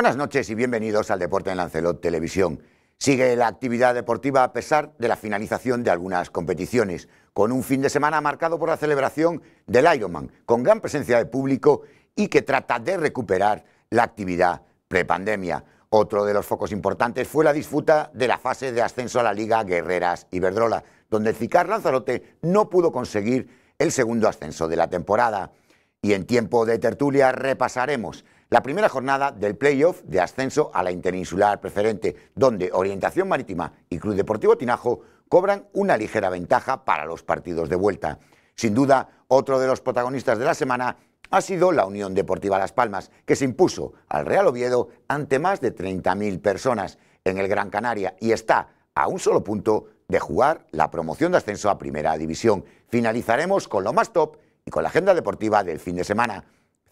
Buenas noches y bienvenidos al Deporte en Lancelot Televisión. Sigue la actividad deportiva a pesar de la finalización de algunas competiciones, con un fin de semana marcado por la celebración del Ironman, con gran presencia de público y que trata de recuperar la actividad prepandemia. Otro de los focos importantes fue la disputa de la fase de ascenso a la Liga Guerreras Iberdrola, donde el Cicar Lanzarote no pudo conseguir el segundo ascenso de la temporada. Y en tiempo de tertulia repasaremos la primera jornada del playoff de ascenso a la interinsular preferente, donde Orientación Marítima y Club Deportivo Tinajo cobran una ligera ventaja para los partidos de vuelta. Sin duda, otro de los protagonistas de la semana ha sido la Unión Deportiva Las Palmas, que se impuso al Real Oviedo ante más de 30.000 personas en el Gran Canaria y está a un solo punto de jugar la promoción de ascenso a Primera División. Finalizaremos con lo más top y con la agenda deportiva del fin de semana.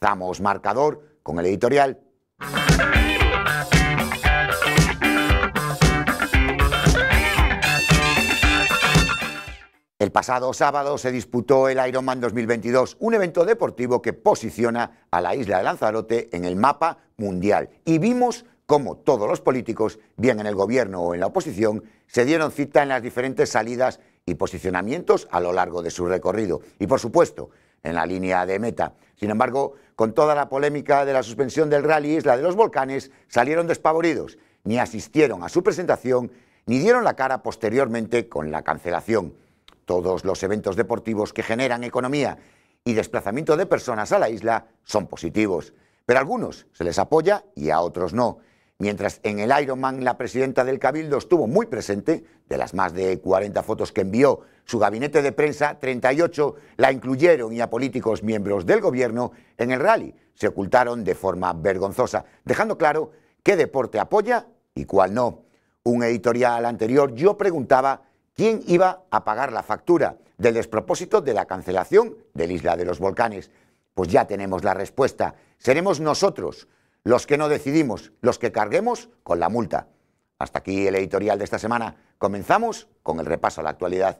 Damos marcador con el editorial. El pasado sábado se disputó el Ironman 2022, un evento deportivo que posiciona a la isla de Lanzarote en el mapa mundial. Y vimos cómo todos los políticos, bien en el gobierno o en la oposición, se dieron cita en las diferentes salidas y posicionamientos a lo largo de su recorrido. Y por supuesto, en la línea de meta. Sin embargo, con toda la polémica de la suspensión del rally Isla de los Volcanes, salieron despavoridos, ni asistieron a su presentación, ni dieron la cara posteriormente con la cancelación. Todos los eventos deportivos que generan economía y desplazamiento de personas a la isla son positivos, pero a algunos se les apoya y a otros no. Mientras en el Ironman la presidenta del Cabildo estuvo muy presente, de las más de 40 fotos que envió su gabinete de prensa, 38 la incluyeron y a políticos miembros del gobierno en el rally se ocultaron de forma vergonzosa, dejando claro qué deporte apoya y cuál no. Un editorial anterior yo preguntaba quién iba a pagar la factura del despropósito de la cancelación del Isla de los Volcanes. Pues ya tenemos la respuesta. Seremos nosotros los que no decidimos, los que carguemos con la multa. Hasta aquí el editorial de esta semana. Comenzamos con el repaso a la actualidad.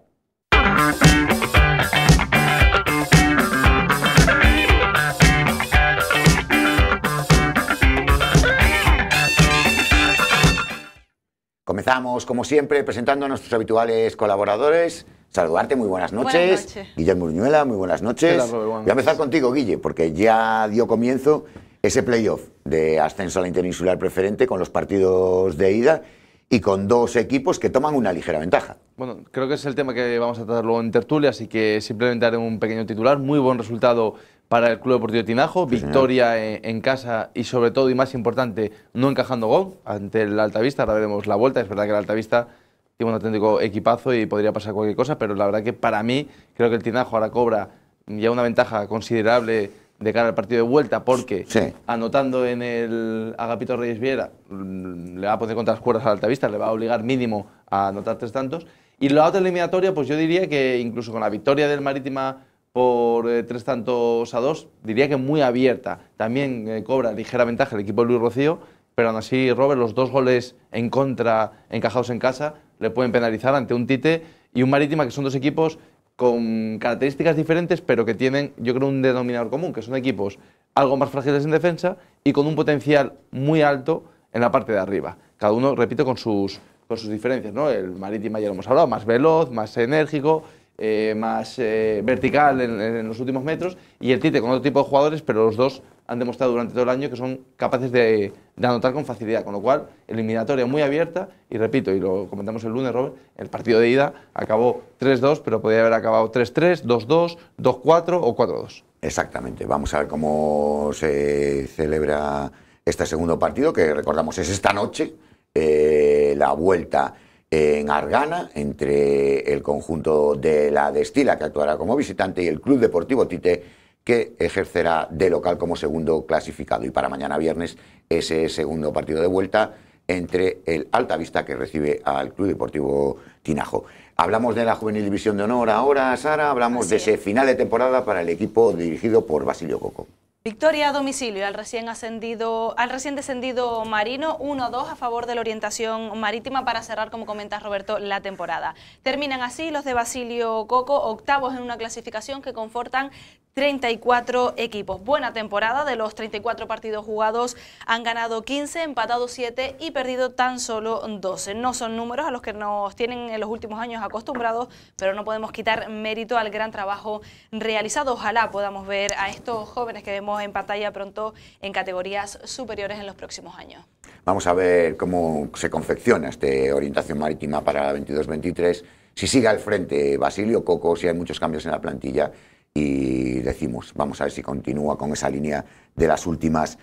Comenzamos, como siempre, presentando a nuestros habituales colaboradores. Saludarte, muy buenas noches. Guillermo Urñuela, muy buenas noches. buenas noches. Voy a empezar contigo, Guille, porque ya dio comienzo ese playoff de ascenso a la interinsular preferente con los partidos de ida y con dos equipos que toman una ligera ventaja. Bueno, creo que es el tema que vamos a tratar luego en tertulia, así que simplemente haré un pequeño titular. Muy buen resultado para el Club Deportivo Tinajo, victoria en, casa y sobre todo y más importante, no encajando gol ante el Altavista. Ahora veremos la vuelta, es verdad que el Altavista tiene un auténtico equipazo y podría pasar cualquier cosa, pero la verdad que para mí creo que el Tinajo ahora cobra ya una ventaja considerable de cara al partido de vuelta, porque anotando en el Agapito Reyes Viera mm, le va a poner contra las cuerdas alta Altavista, le va a obligar mínimo a anotar tres tantos. Y la otra eliminatoria, pues yo diría que incluso con la victoria del Marítima por eh, tres tantos a dos, diría que muy abierta. También eh, cobra ligera ventaja el equipo de Luis Rocío, pero aún así, Robert, los dos goles en contra encajados en casa le pueden penalizar ante un Tite y un Marítima, que son dos equipos con características diferentes, pero que tienen, yo creo, un denominador común, que son equipos algo más frágiles en defensa y con un potencial muy alto en la parte de arriba. Cada uno, repito, con sus, sus diferencias. ¿no? El Marítima ya lo hemos hablado, más veloz, más enérgico, eh, más eh, vertical en, los últimos metros, y el Tite con otro tipo de jugadores, pero los dos han demostrado durante todo el año que son capaces de, anotar con facilidad, con lo cual eliminatoria muy abierta y repito, y lo comentamos el lunes, Robert, el partido de ida acabó 3-2, pero podría haber acabado 3-3, 2-2, 2-4 o 4-2. Exactamente, vamos a ver cómo se celebra este segundo partido, que recordamos es esta noche, eh, la vuelta en Argana entre el conjunto de la Destila, que actuará como visitante, y el Club Deportivo Tite que ejercerá de local como segundo clasificado. Y para mañana viernes ese segundo partido de vuelta entre el Alta Vista que recibe al Club Deportivo Tinajo. Hablamos de la Juvenil División de Honor ahora, Sara, hablamos de ese final de temporada para el equipo dirigido por Basilio Coco. Victoria a domicilio al recién, ascendido, al recién descendido Marino, 1-2 a favor de la orientación marítima para cerrar, como comentas Roberto, la temporada. Terminan así los de Basilio Coco, octavos en una clasificación que confortan 34 equipos. Buena temporada, de los 34 partidos jugados han ganado 15, empatado 7 y perdido tan solo 12. No son números a los que nos tienen en los últimos años acostumbrados, pero no podemos quitar mérito al gran trabajo realizado. Ojalá podamos ver a estos jóvenes que vemos en pantalla pronto en categorías superiores en los próximos años. Vamos a ver cómo se confecciona esta orientación marítima para la 22-23 si sigue al frente Basilio Coco, si hay muchos cambios en la plantilla, y decimos, vamos a ver si continúa con esa línea de las últimas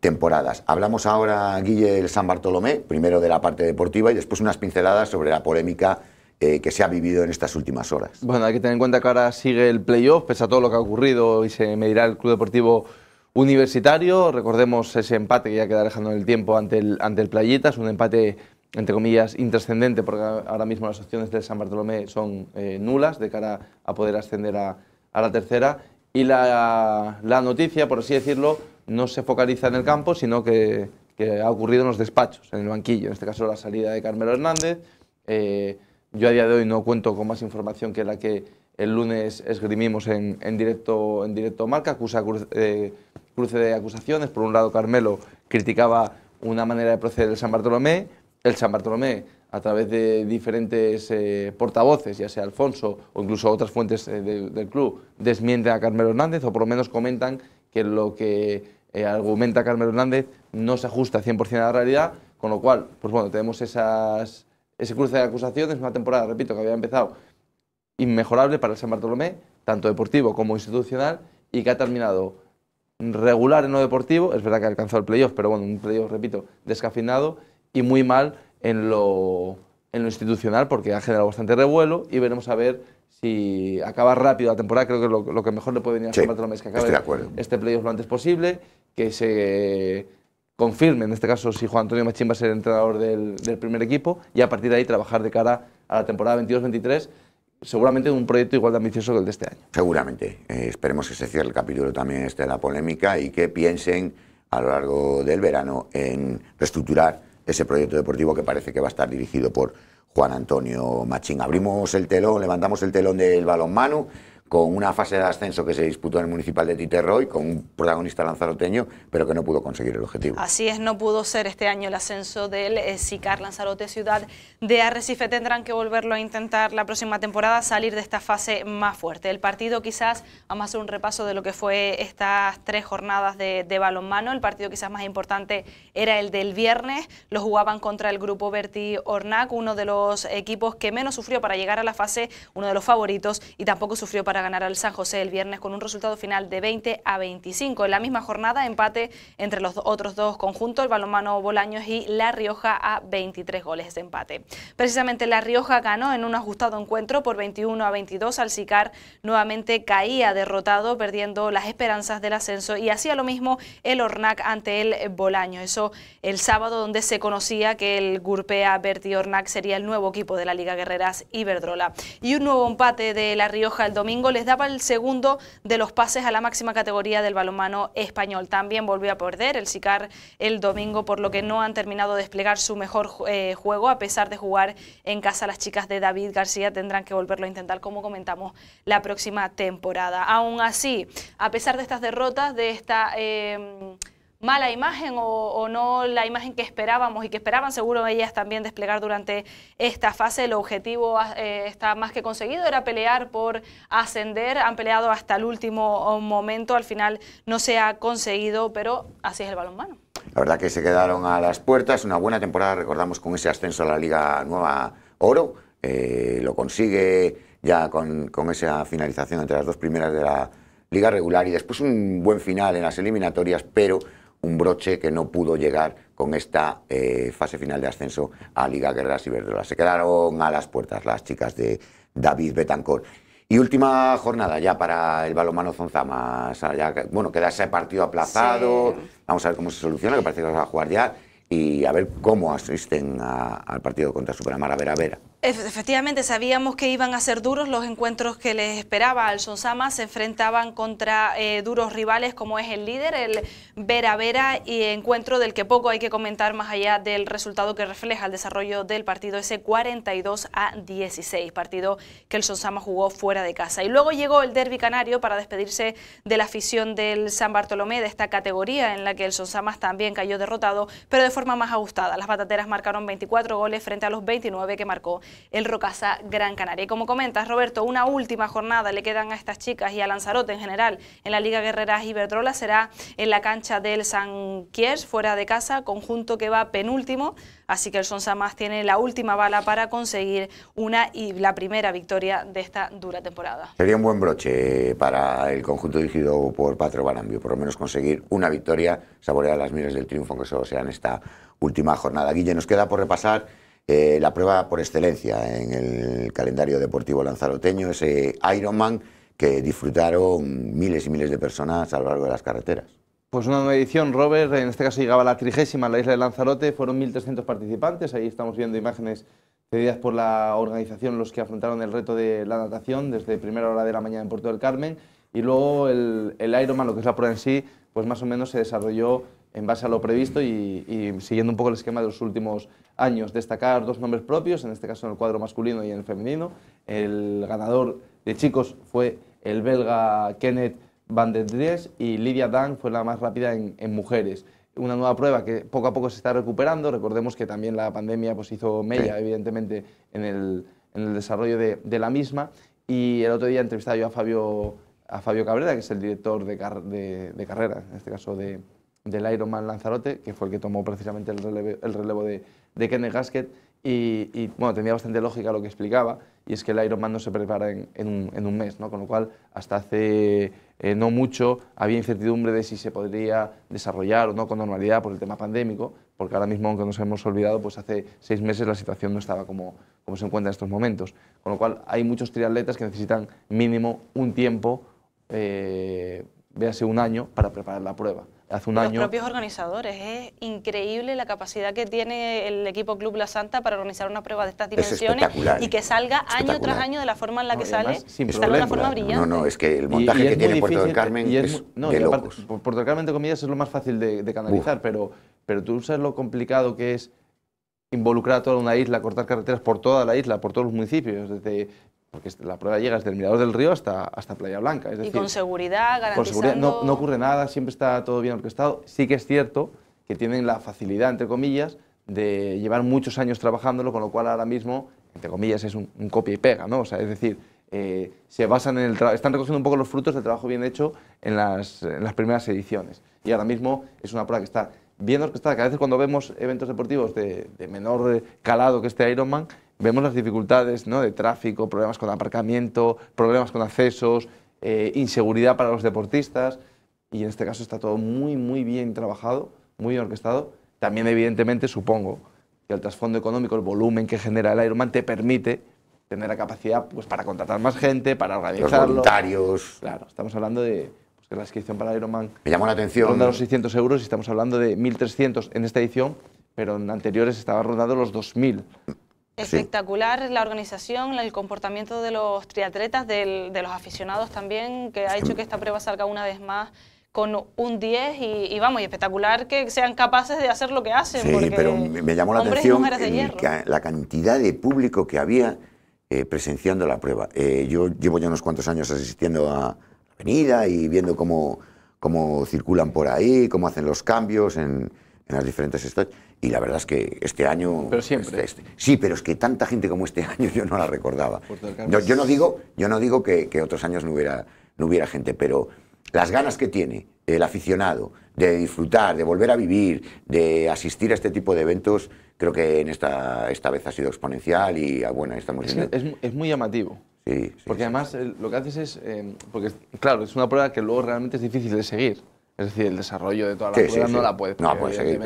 temporadas. Hablamos ahora, Guille, del San Bartolomé, primero de la parte deportiva y después unas pinceladas sobre la polémica eh, que se ha vivido en estas últimas horas. Bueno, hay que tener en cuenta que ahora sigue el playoff, pese a todo lo que ha ocurrido y se medirá el Club Deportivo Universitario. Recordemos ese empate que ya queda dejando en el tiempo ante el, ante el Playitas, un empate entre comillas, intrascendente, porque ahora mismo las opciones del San Bartolomé son eh, nulas de cara a poder ascender a, a la tercera y la, noticia, por así decirlo, no se focaliza en el campo, sino que, ha ocurrido en los despachos, en el banquillo, en este caso la salida de Carmelo Hernández. Eh, yo a día de hoy no cuento con más información que la que el lunes esgrimimos en, directo, en directo Marca, acusa, eh, cruce, de acusaciones. Por un lado, Carmelo criticaba una manera de proceder del San Bartolomé, el San Bartolomé a través de diferentes eh, portavoces, ya sea Alfonso o incluso otras fuentes eh, del club, desmienten a Carmelo Hernández o por lo menos comentan que lo que eh, argumenta Carmelo Hernández no se ajusta 100% a la realidad, con lo cual, pues bueno, tenemos esas, ese cruce de acusaciones, una temporada, repito, que había empezado inmejorable para el San Bartolomé, tanto deportivo como institucional, y que ha terminado regular en lo deportivo, es verdad que ha alcanzado el playoff, pero bueno, un playoff, repito, descafinado y muy mal en lo, en lo institucional porque ha generado bastante revuelo y veremos a ver si acaba rápido la temporada. Creo que lo, lo que mejor le puede venir a hacer sí, Bartolomé es que acabe este playoff lo antes posible, que se confirme, en este caso, si Juan Antonio Machín va a ser entrenador del, del, primer equipo y a partir de ahí trabajar de cara a la temporada 22-23. Seguramente un proyecto igual de ambicioso que el de este año. Seguramente. Eh, esperemos que se cierre el capítulo también este de la polémica y que piensen a lo largo del verano en reestructurar ese proyecto deportivo que parece que va a estar dirigido por Juan Antonio Machín. Abrimos el telón, levantamos el telón del balón balonmano con una fase de ascenso que se disputó en el municipal de Titerroy, con un protagonista lanzaroteño, pero que no pudo conseguir el objetivo. Así es, no pudo ser este año el ascenso del eh, SICAR Lanzarote Ciudad de Arrecife. Tendrán que volverlo a intentar la próxima temporada, salir de esta fase más fuerte. El partido quizás, vamos a hacer un repaso de lo que fue estas tres jornadas de, balonmano, el partido quizás más importante era el del viernes, lo jugaban contra el grupo Berti Ornac, uno de los equipos que menos sufrió para llegar a la fase, uno de los favoritos, y tampoco sufrió para ganar al San José el viernes con un resultado final de 20 a 25. En la misma jornada, empate entre los otros dos conjuntos, el balonmano Bolaños y La Rioja a 23 goles de empate. Precisamente La Rioja ganó en un ajustado encuentro por 21 a 22 al Sicar. Nuevamente caía derrotado, perdiendo las esperanzas del ascenso y hacía lo mismo el Ornac ante el Bolaños. Eso el sábado donde se conocía que el Gurpea Berti Ornac sería el nuevo equipo de la Liga Guerreras Iberdrola. Y un nuevo empate de La Rioja el domingo les daba el segundo de los pases a la máxima categoría del balonmano español. También volvió a perder el SICAR el domingo, por lo que no han terminado de desplegar su mejor eh, juego. A pesar de jugar en casa, las chicas de David García tendrán que volverlo a intentar, como comentamos, la próxima temporada. Aún así, a pesar de estas derrotas, de esta... Em, mala imagen o, no la imagen que esperábamos y que esperaban seguro ellas también desplegar durante esta fase. El objetivo ah, eh, está más que conseguido, era pelear por ascender. Han peleado hasta el último oh, momento, al final no se ha conseguido, pero así es el balonmano. La verdad que se quedaron a las puertas, una buena temporada, recordamos, con ese ascenso a la Liga Nueva Oro, eh, lo consigue ya con, con esa finalización entre las dos primeras de la liga regular y después un buen final en las eliminatorias, pero un broche que no pudo llegar con esta eh, fase final de ascenso a Liga Guerreras Iberdrola. Se quedaron a las puertas las chicas de David Betancor Y última jornada ya para el balonmano Zonzamas. bueno, queda ese partido aplazado. Vamos a ver cómo se soluciona, que parece que se va a jugar ya. Y a ver cómo asisten al partido contra Superamara Vera Vera. Efectivamente, sabíamos que iban a ser duros los encuentros que les esperaba. Al Sonsama se enfrentaban contra eh, duros rivales como es el líder, el Vera Vera, y encuentro del que poco hay que comentar más allá del resultado que refleja el desarrollo del partido, ese 42 a 16, partido que el Sonsama jugó fuera de casa. Y luego llegó el Derby Canario para despedirse de la afición del San Bartolomé, de esta categoría en la que el Sonsama también cayó derrotado, pero de forma más ajustada. Las batateras marcaron 24 goles frente a los 29 que marcó el Rocasa Gran Canaria. Y como comentas, Roberto, una última jornada le quedan a estas chicas y a Lanzarote en general en la Liga Guerreras Iberdrola será en la cancha del San Quiers... fuera de casa, conjunto que va penúltimo, así que el más tiene la última bala para conseguir una y la primera victoria de esta dura temporada. Sería un buen broche para el conjunto dirigido por Patro Barambio, por lo menos conseguir una victoria, saborear las miras del triunfo, aunque solo sea en esta última jornada. Guille, nos queda por repasar eh, la prueba por excelencia en el calendario deportivo lanzaroteño, ese eh, Ironman que disfrutaron miles y miles de personas a lo largo de las carreteras. Pues una nueva edición, Robert, en este caso llegaba la trigésima en la isla de Lanzarote, fueron 1.300 participantes, ahí estamos viendo imágenes cedidas por la organización los que afrontaron el reto de la natación desde primera hora de la mañana en Puerto del Carmen y luego el, el Ironman, lo que es la prueba en sí, pues más o menos se desarrolló en base a lo previsto y, siguiendo un poco el esquema de los últimos años. Destacar dos nombres propios, en este caso en el cuadro masculino y en el femenino. El ganador de chicos fue el belga Kenneth Van der Dries y Lydia Dang fue la más rápida en, mujeres. Una nueva prueba que poco a poco se está recuperando. Recordemos que también la pandemia pues, hizo mella, evidentemente, en el, en el desarrollo de, de, la misma. Y el otro día entrevistaba yo a Fabio, a Fabio Cabrera, que es el director de, de, de carrera, en este caso de, del Ironman Lanzarote, que fue el que tomó precisamente el relevo, de, de Kenneth Gasket, y, bueno, tenía bastante lógica lo que explicaba, y es que el Ironman no se prepara en, un, mes, ¿no? con lo cual hasta hace eh, no mucho había incertidumbre de si se podría desarrollar o no con normalidad por el tema pandémico, porque ahora mismo, aunque nos hemos olvidado, pues hace seis meses la situación no estaba como, se encuentra en estos momentos. Con lo cual hay muchos triatletas que necesitan mínimo un tiempo, eh, véase un año, para preparar la prueba hace los año. propios organizadores, es increíble la capacidad que tiene el equipo Club La Santa para organizar una prueba de estas dimensiones y que salga año tras año de la forma en la que sale, de una forma brillante. No, no, es que el montaje que tiene Puerto del Carmen es, no, de Puerto del Carmen, de comillas, es lo más fácil de, canalizar, pero, pero tú sabes lo complicado que es involucrar a toda una isla, cortar carreteras por toda la isla, por todos los municipios, desde porque la prueba llega desde el Mirador del Río hasta, hasta Playa Blanca. y con seguridad, garantizando... no, ocurre nada, siempre está todo bien orquestado. Sí que es cierto que tienen la facilidad, entre comillas, de llevar muchos años trabajándolo, con lo cual ahora mismo, entre comillas, es un, copia y pega, ¿no? O sea, es decir, eh, se basan en el están recogiendo un poco los frutos del trabajo bien hecho en las, en las primeras ediciones. Y ahora mismo es una prueba que está bien orquestada, que a veces cuando vemos eventos deportivos de, de menor calado que este Ironman, vemos las dificultades ¿no? de tráfico, problemas con aparcamiento, problemas con accesos, eh, inseguridad para los deportistas y en este caso está todo muy, muy bien trabajado, muy orquestado. También evidentemente supongo que el trasfondo económico, el volumen que genera el Ironman te permite tener la capacidad pues, para contratar más gente, para organizarlo. Los voluntarios. Claro, estamos hablando de pues, la inscripción para Ironman... Me llamó la atención. Ronda los 600 euros y estamos hablando de 1.300 en esta edición, pero en anteriores estaba rondando los 2.000. Espectacular la organización, el comportamiento de los triatletas, de los aficionados también, que ha hecho que esta prueba salga una vez más con un 10 y, vamos, y espectacular que sean capaces de hacer lo que hacen. Sí, pero me llamó la atención la cantidad de público que había eh, presenciando la prueba. Eh, yo llevo ya unos cuantos años asistiendo a Avenida y viendo cómo, cómo circulan por ahí, cómo hacen los cambios en, en las diferentes estaciones y la verdad es que este año... Pero siempre. Este, este, sí, pero es que tanta gente como este año yo no la recordaba. yo no digo, yo no digo que, otros años no hubiera, no hubiera gente, pero las ganas que tiene el aficionado de disfrutar, de volver a vivir, de asistir a este tipo de eventos, creo que en esta, esta vez ha sido exponencial y ah, bueno, estamos es, es, es, muy llamativo. Sí, porque además eh, lo que haces es, eh, porque claro, es una prueba que luego realmente es difícil de seguir. Es decir, el desarrollo de toda la prueba no la puedes, no, puedes seguir.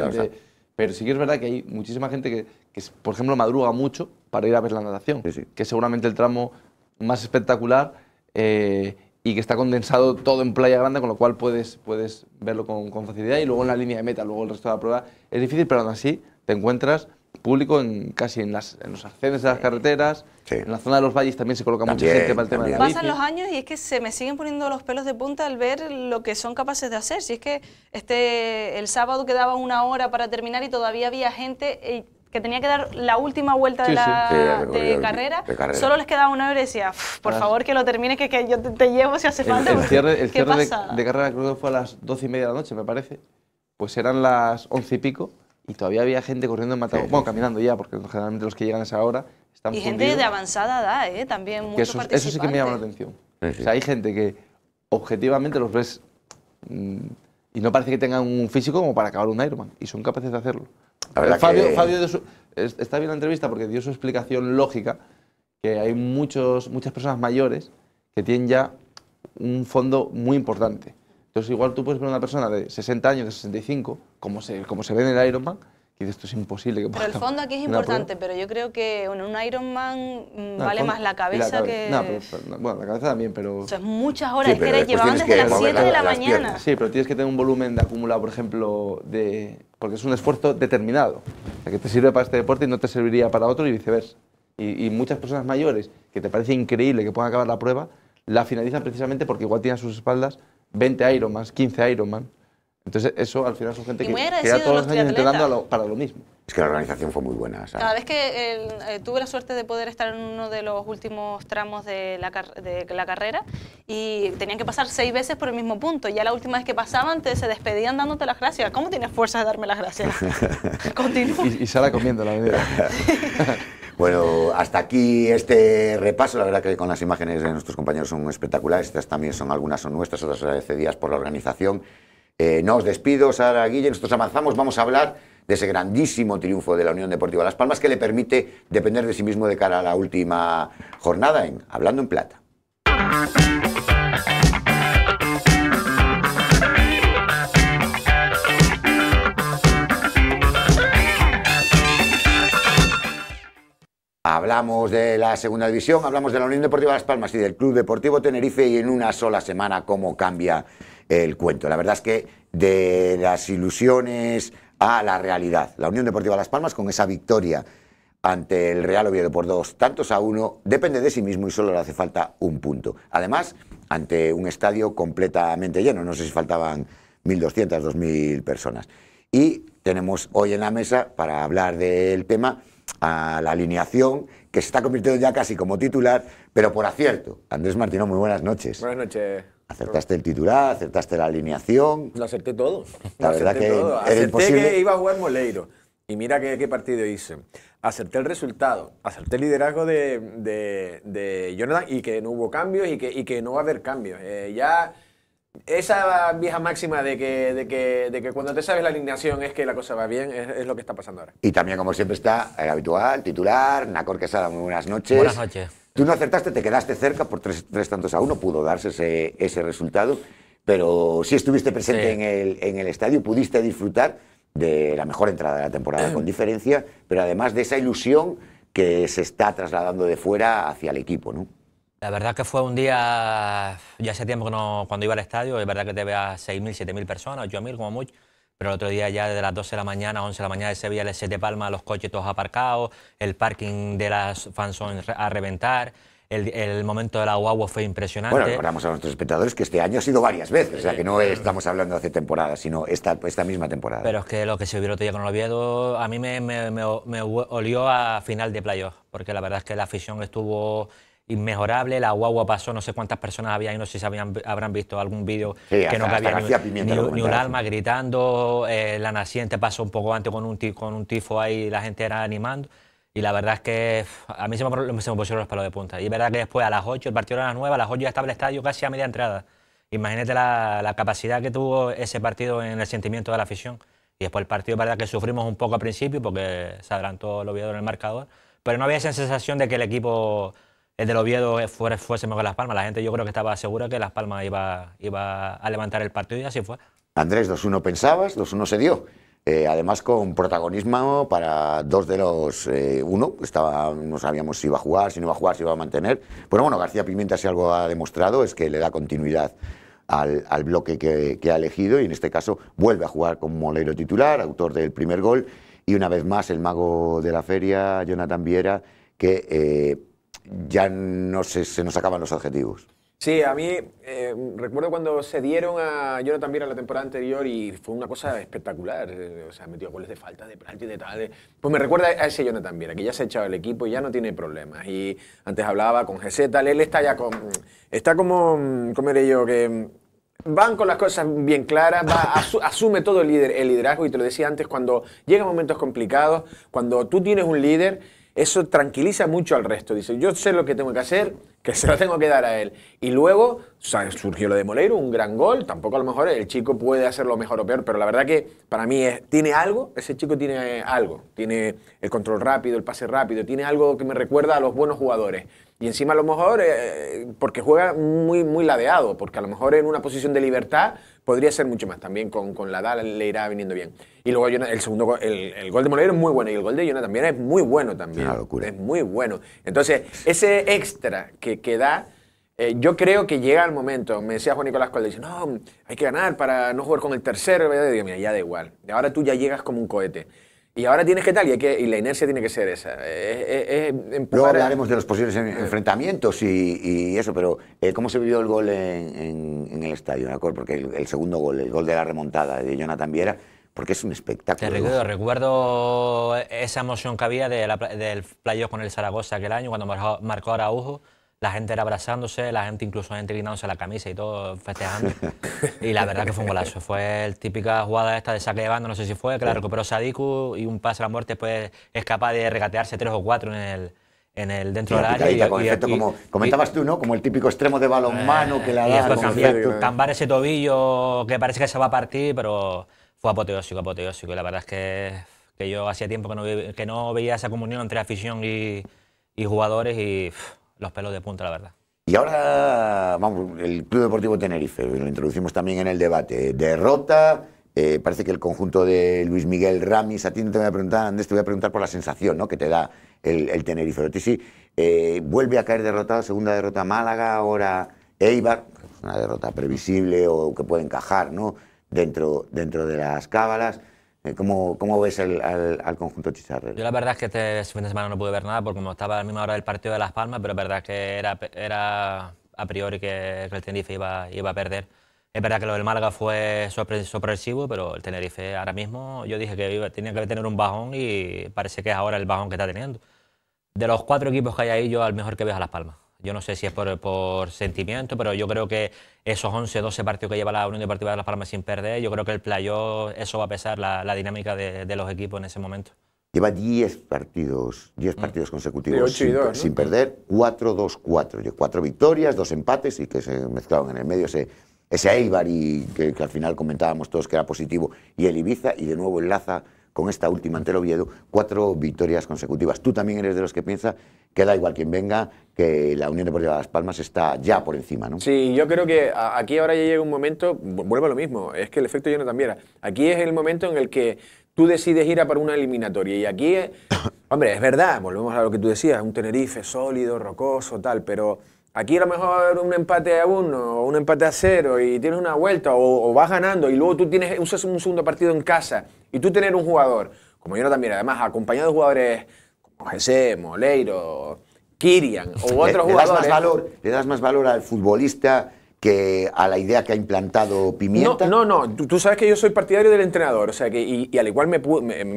Pero sí que es verdad que hay muchísima gente que, por ejemplo, madruga mucho para ir a ver la natación, que es seguramente el tramo más espectacular eh, y que está condensado todo en playa grande, con lo cual puedes, puedes verlo con, con, facilidad. Y luego en la línea de meta, luego el resto de la prueba es difícil, pero aún así te encuentras público en casi en, en los accesos de las carreteras, en la zona de los valles también se coloca mucha gente para el tema Pasan los años y es que se me siguen poniendo los pelos de punta al ver lo que son capaces de hacer. Si es que este el sábado quedaba una hora para terminar y todavía había gente eh, que tenía que dar la última vuelta de la, carrera, solo les quedaba una hora y decía, por ah. favor que lo termine, que, que yo te, llevo si hace falta. El, cierre, el cierre de, carrera creo que fue a las doce y media de la noche, me parece. Pues eran las once y pico y todavía había gente corriendo en Matabo. bueno, caminando ya, porque generalmente los que llegan a esa hora están Y gente de avanzada edad, ¿eh? También eso, eso sí que me llama la atención. O sea, hay gente que objetivamente los ves mm, y no parece que tengan un físico como para acabar un Ironman y son capaces de hacerlo. Fabio, está bien la entrevista porque dio su explicación lógica que hay muchos, muchas personas mayores que tienen ya un fondo muy importante. Entonces, igual tú puedes ver a una persona de 60 años, de 65, como se, como se ve en el Ironman, y dices, esto es imposible que Pero el fondo aquí es importante, pero yo creo que en un Ironman mm, vale más la cabeza, que... No, bueno, la cabeza también, pero... O sea, muchas horas, que eres que llevaban desde las 7 de la, mañana. Sí, pero tienes que tener un volumen de acumulado, por ejemplo, de... porque es un esfuerzo determinado, que te sirve para este deporte y no te serviría para otro y viceversa. Y, muchas personas mayores, que te parece increíble que puedan acabar la prueba, la finalizan precisamente porque igual tienen sus espaldas 20 Ironman, 15 Ironman. Entonces, eso al final son gente que, queda todos los años entrenando para lo mismo. Es que la organización fue muy buena. ¿sabes? Cada vez que eh, eh, tuve la suerte de poder estar en uno de los últimos tramos de la, de la, carrera y tenían que pasar seis veces por el mismo punto. Ya la última vez que pasaban te se despedían dándote las gracias. ¿Cómo tienes fuerzas de darme las gracias? Continúo. Y, y Sara comiendo la medida. Bueno, hasta aquí este repaso. La verdad que con las imágenes de nuestros compañeros son espectaculares. Estas también son algunas son nuestras, otras cedidas por la organización. Eh, no os despido, Sara Guille. Nosotros avanzamos, vamos a hablar de ese grandísimo triunfo de la Unión Deportiva Las Palmas que le permite depender de sí mismo de cara a la última jornada en Hablando en Plata. Hablamos de la segunda división, hablamos de la Unión Deportiva Las Palmas y del Club Deportivo Tenerife y en una sola semana cómo cambia el cuento. La verdad es que de las ilusiones a la realidad. La Unión Deportiva Las Palmas con esa victoria ante el Real Oviedo por dos tantos a uno depende de sí mismo y solo le hace falta un punto. Además, ante un estadio completamente lleno, no sé si faltaban 1.200, 2.000 personas. Y tenemos hoy en la mesa para hablar del tema a la alineación, que se está convirtiendo ya casi como titular, pero por acierto. Andrés Martino, muy buenas noches. Buenas noches. Acertaste el titular, acertaste la alineación. Lo acerté todo. La verdad que acerté que iba a jugar Moleiro. Y mira qué, partido hice. Acerté el resultado, acerté el liderazgo de, de, Jonathan y que no hubo cambios y que, que no va a haber cambios. Eh, ya esa vieja máxima de que, de que, de que cuando te sabes la alineación es que la cosa va bien, es, lo que está pasando ahora. Y también, como siempre, está el habitual, titular, Nacor Quesada, muy buenas noches. Buenas noches. Tú no acertaste, te quedaste cerca por tres, tantos a uno, pudo darse ese, resultado, pero sí estuviste presente En, el, en el estadio, pudiste disfrutar de la mejor entrada de la temporada con diferencia, pero además de esa ilusión que se está trasladando de fuera hacia el equipo, ¿no? La verdad que fue un día, ya hace tiempo que cuando iba al estadio, es verdad que te veas 6.000, 7.000 personas, 8.000 como mucho, pero el otro día ya de las 12 de la mañana, 11 de la mañana se veía el ST Palma, los coches todos aparcados, el parking de las son a reventar. El, momento de la guagua fue impresionante. Bueno, recordamos a nuestros espectadores que este año ha sido varias veces, o sea que no estamos hablando de hace temporada, sino esta, esta misma temporada. Pero es que lo que se vio el otro día con Oviedo, a mí me, me olió a final de playoff, porque la verdad es que la afición estuvo inmejorable. La guagua pasó, no sé cuántas personas había ahí, no sé si habrán visto algún vídeo que no cabía ni, un alma gritando. Eh, la naciente pasó un poco antes con un, tifo ahí, la gente era animando. Y la verdad es que a mí se me, pusieron los palos de punta. Y es verdad que después a las 8, el partido era a las 9, a las 8 ya estaba el estadio casi a media entrada. Imagínate la, capacidad que tuvo ese partido en el sentimiento de la afición. Y después el partido, verdad que sufrimos un poco al principio porque se Todos los en el marcador, pero no había esa sensación de que el equipo el de Oviedo fuese, fuese mejor Las Palmas. La gente yo creo que estaba segura que Las Palmas iba, iba a levantar el partido y así fue. Andrés, 2-1 pensabas, 2-1 se dio. Eh, además con protagonismo para dos de los eh, uno, estaba, no sabíamos si iba a jugar, si no iba a jugar, si iba a mantener. Pero bueno, García Pimienta si algo ha demostrado es que le da continuidad al, bloque que, ha elegido y en este caso vuelve a jugar como Molero titular, autor del primer gol, y una vez más el mago de la feria, Jonathan Viera, que eh, ya no se, se nos acaban los adjetivos. Sí, a mí eh, recuerdo cuando se dieron a Jonathan Viera la temporada anterior y fue una cosa espectacular. Eh, o sea, metió goles de falta, de práctica y tal. Pues me recuerda a ese Jonathan Viera, que ya se ha echado el equipo y ya no tiene problemas. Y antes hablaba con GC, tal. Él está ya con. Está como. ¿Cómo era yo? Que van con las cosas bien claras, asume todo el, líder el liderazgo. Y te lo decía antes, cuando llegan momentos complicados, cuando tú tienes un líder eso tranquiliza mucho al resto. Dice, yo sé lo que tengo que hacer, que se lo tengo que dar a él. Y luego surgió lo de Moleiro, un gran gol. Tampoco a lo mejor el chico puede hacerlo mejor o peor, pero la verdad que para mí es, tiene algo, ese chico tiene algo. Tiene el control rápido, el pase rápido, tiene algo que me recuerda a los buenos jugadores. Y encima a lo mejor, eh, porque juega muy, muy ladeado, porque a lo mejor en una posición de libertad podría ser mucho más también, con, la edad le irá viniendo bien. Y luego el segundo el, el gol de Molero es muy bueno y el gol de yuna también es muy bueno también. Es muy bueno. Entonces, ese extra que, que da... Eh, yo creo que llega el momento, me decía Juan Nicolás Colde, dice, no, hay que ganar para no jugar con el tercero. Y yo digo, mira, ya da igual. Ahora tú ya llegas como un cohete. Y ahora tienes que tal, y, que, y la inercia tiene que ser esa. Luego hablaremos de los posibles enfrentamientos y, eso, pero eh, ¿cómo se vivió el gol en, el estadio? ¿no? Porque el, segundo gol, el gol de la remontada de Jonathan Viera, porque es un espectáculo. Te recuerdo, esa emoción que había del playoff con el Zaragoza aquel año, cuando marcó Araujo la gente era abrazándose, la gente incluso la gente quitándose la camisa y todo festejando. y la verdad que fue un golazo. Fue el típica jugada esta de saque de banda, no sé si fue, que la recuperó Sadiku y un pase a la muerte pues es capaz de regatearse tres o cuatro en el en el dentro del área. Y, con como comentabas tú, ¿no? Como el típico extremo de balonmano mano eh, que la da. ese tobillo que parece que se va a partir, pero fue apoteósico, apoteósico. Y la verdad es que, yo hacía tiempo que no, que no veía esa comunión entre afición y, jugadores y los pelos de punta, la verdad. Y ahora, vamos, el Club Deportivo Tenerife, lo introducimos también en el debate. Derrota, eh, parece que el conjunto de Luis Miguel Ramis, a ti no te voy a preguntar, Andrés, te voy a preguntar por la sensación que te da el, Tenerife. Pero sí, eh, vuelve a caer derrotado, segunda derrota Málaga, ahora Eibar, una derrota previsible o que puede encajar ¿no? dentro, dentro de las cábalas. Eh, ¿Cómo, cómo ves el, al, al, conjunto chicharre? Yo la verdad es que este fin de semana no pude ver nada porque como estaba a la misma hora del partido de Las Palmas, pero la verdad es que era, era a priori que, el Tenerife iba, iba a perder. Es verdad que lo del Málaga fue sorpresivo, pero el Tenerife ahora mismo yo dije que tenía que tener un bajón y parece que es ahora el bajón que está teniendo. De los cuatro equipos que hay ahí, yo al mejor que veo a Las Palmas. Yo no sé si es por, sentimiento, pero yo creo que esos 11, 12 partidos que lleva la Unión Deportiva de Las Palmas sin perder, yo creo que el playo, eso va a pesar la, dinámica de, los equipos en ese momento. Lleva 10 partidos, 10 mm. partidos consecutivos sin, sin, perder, 4-2-4. 4 victorias, 2 empates y que se mezclaron en el medio ese, ese Eibar y que, que al final comentábamos todos que era positivo y el Ibiza y de nuevo enlaza con esta última ante el Oviedo, cuatro victorias consecutivas. Tú también eres de los que piensa que da igual quien venga, que la Unión Deportiva de Las Palmas está ya por encima, ¿no? Sí, yo creo que aquí ahora ya llega un momento, vuelvo a lo mismo, es que el efecto lleno no también. Aquí es el momento en el que tú decides ir a para una eliminatoria. Y aquí, hombre, es verdad, volvemos a lo que tú decías, un Tenerife sólido, rocoso, tal, pero Aquí a lo mejor un empate a uno, o un empate a cero, y tienes una vuelta, o, vas ganando, y luego tú tienes usas un segundo partido en casa, y tú tener un jugador, como yo también, además acompañado de jugadores como Jesse, Moleiro, Kirian, o otros jugadores. más valor, le das más valor al futbolista que a la idea que ha implantado Pimienta? No, no, Tú, sabes que yo soy partidario del entrenador, o sea que y, al igual me,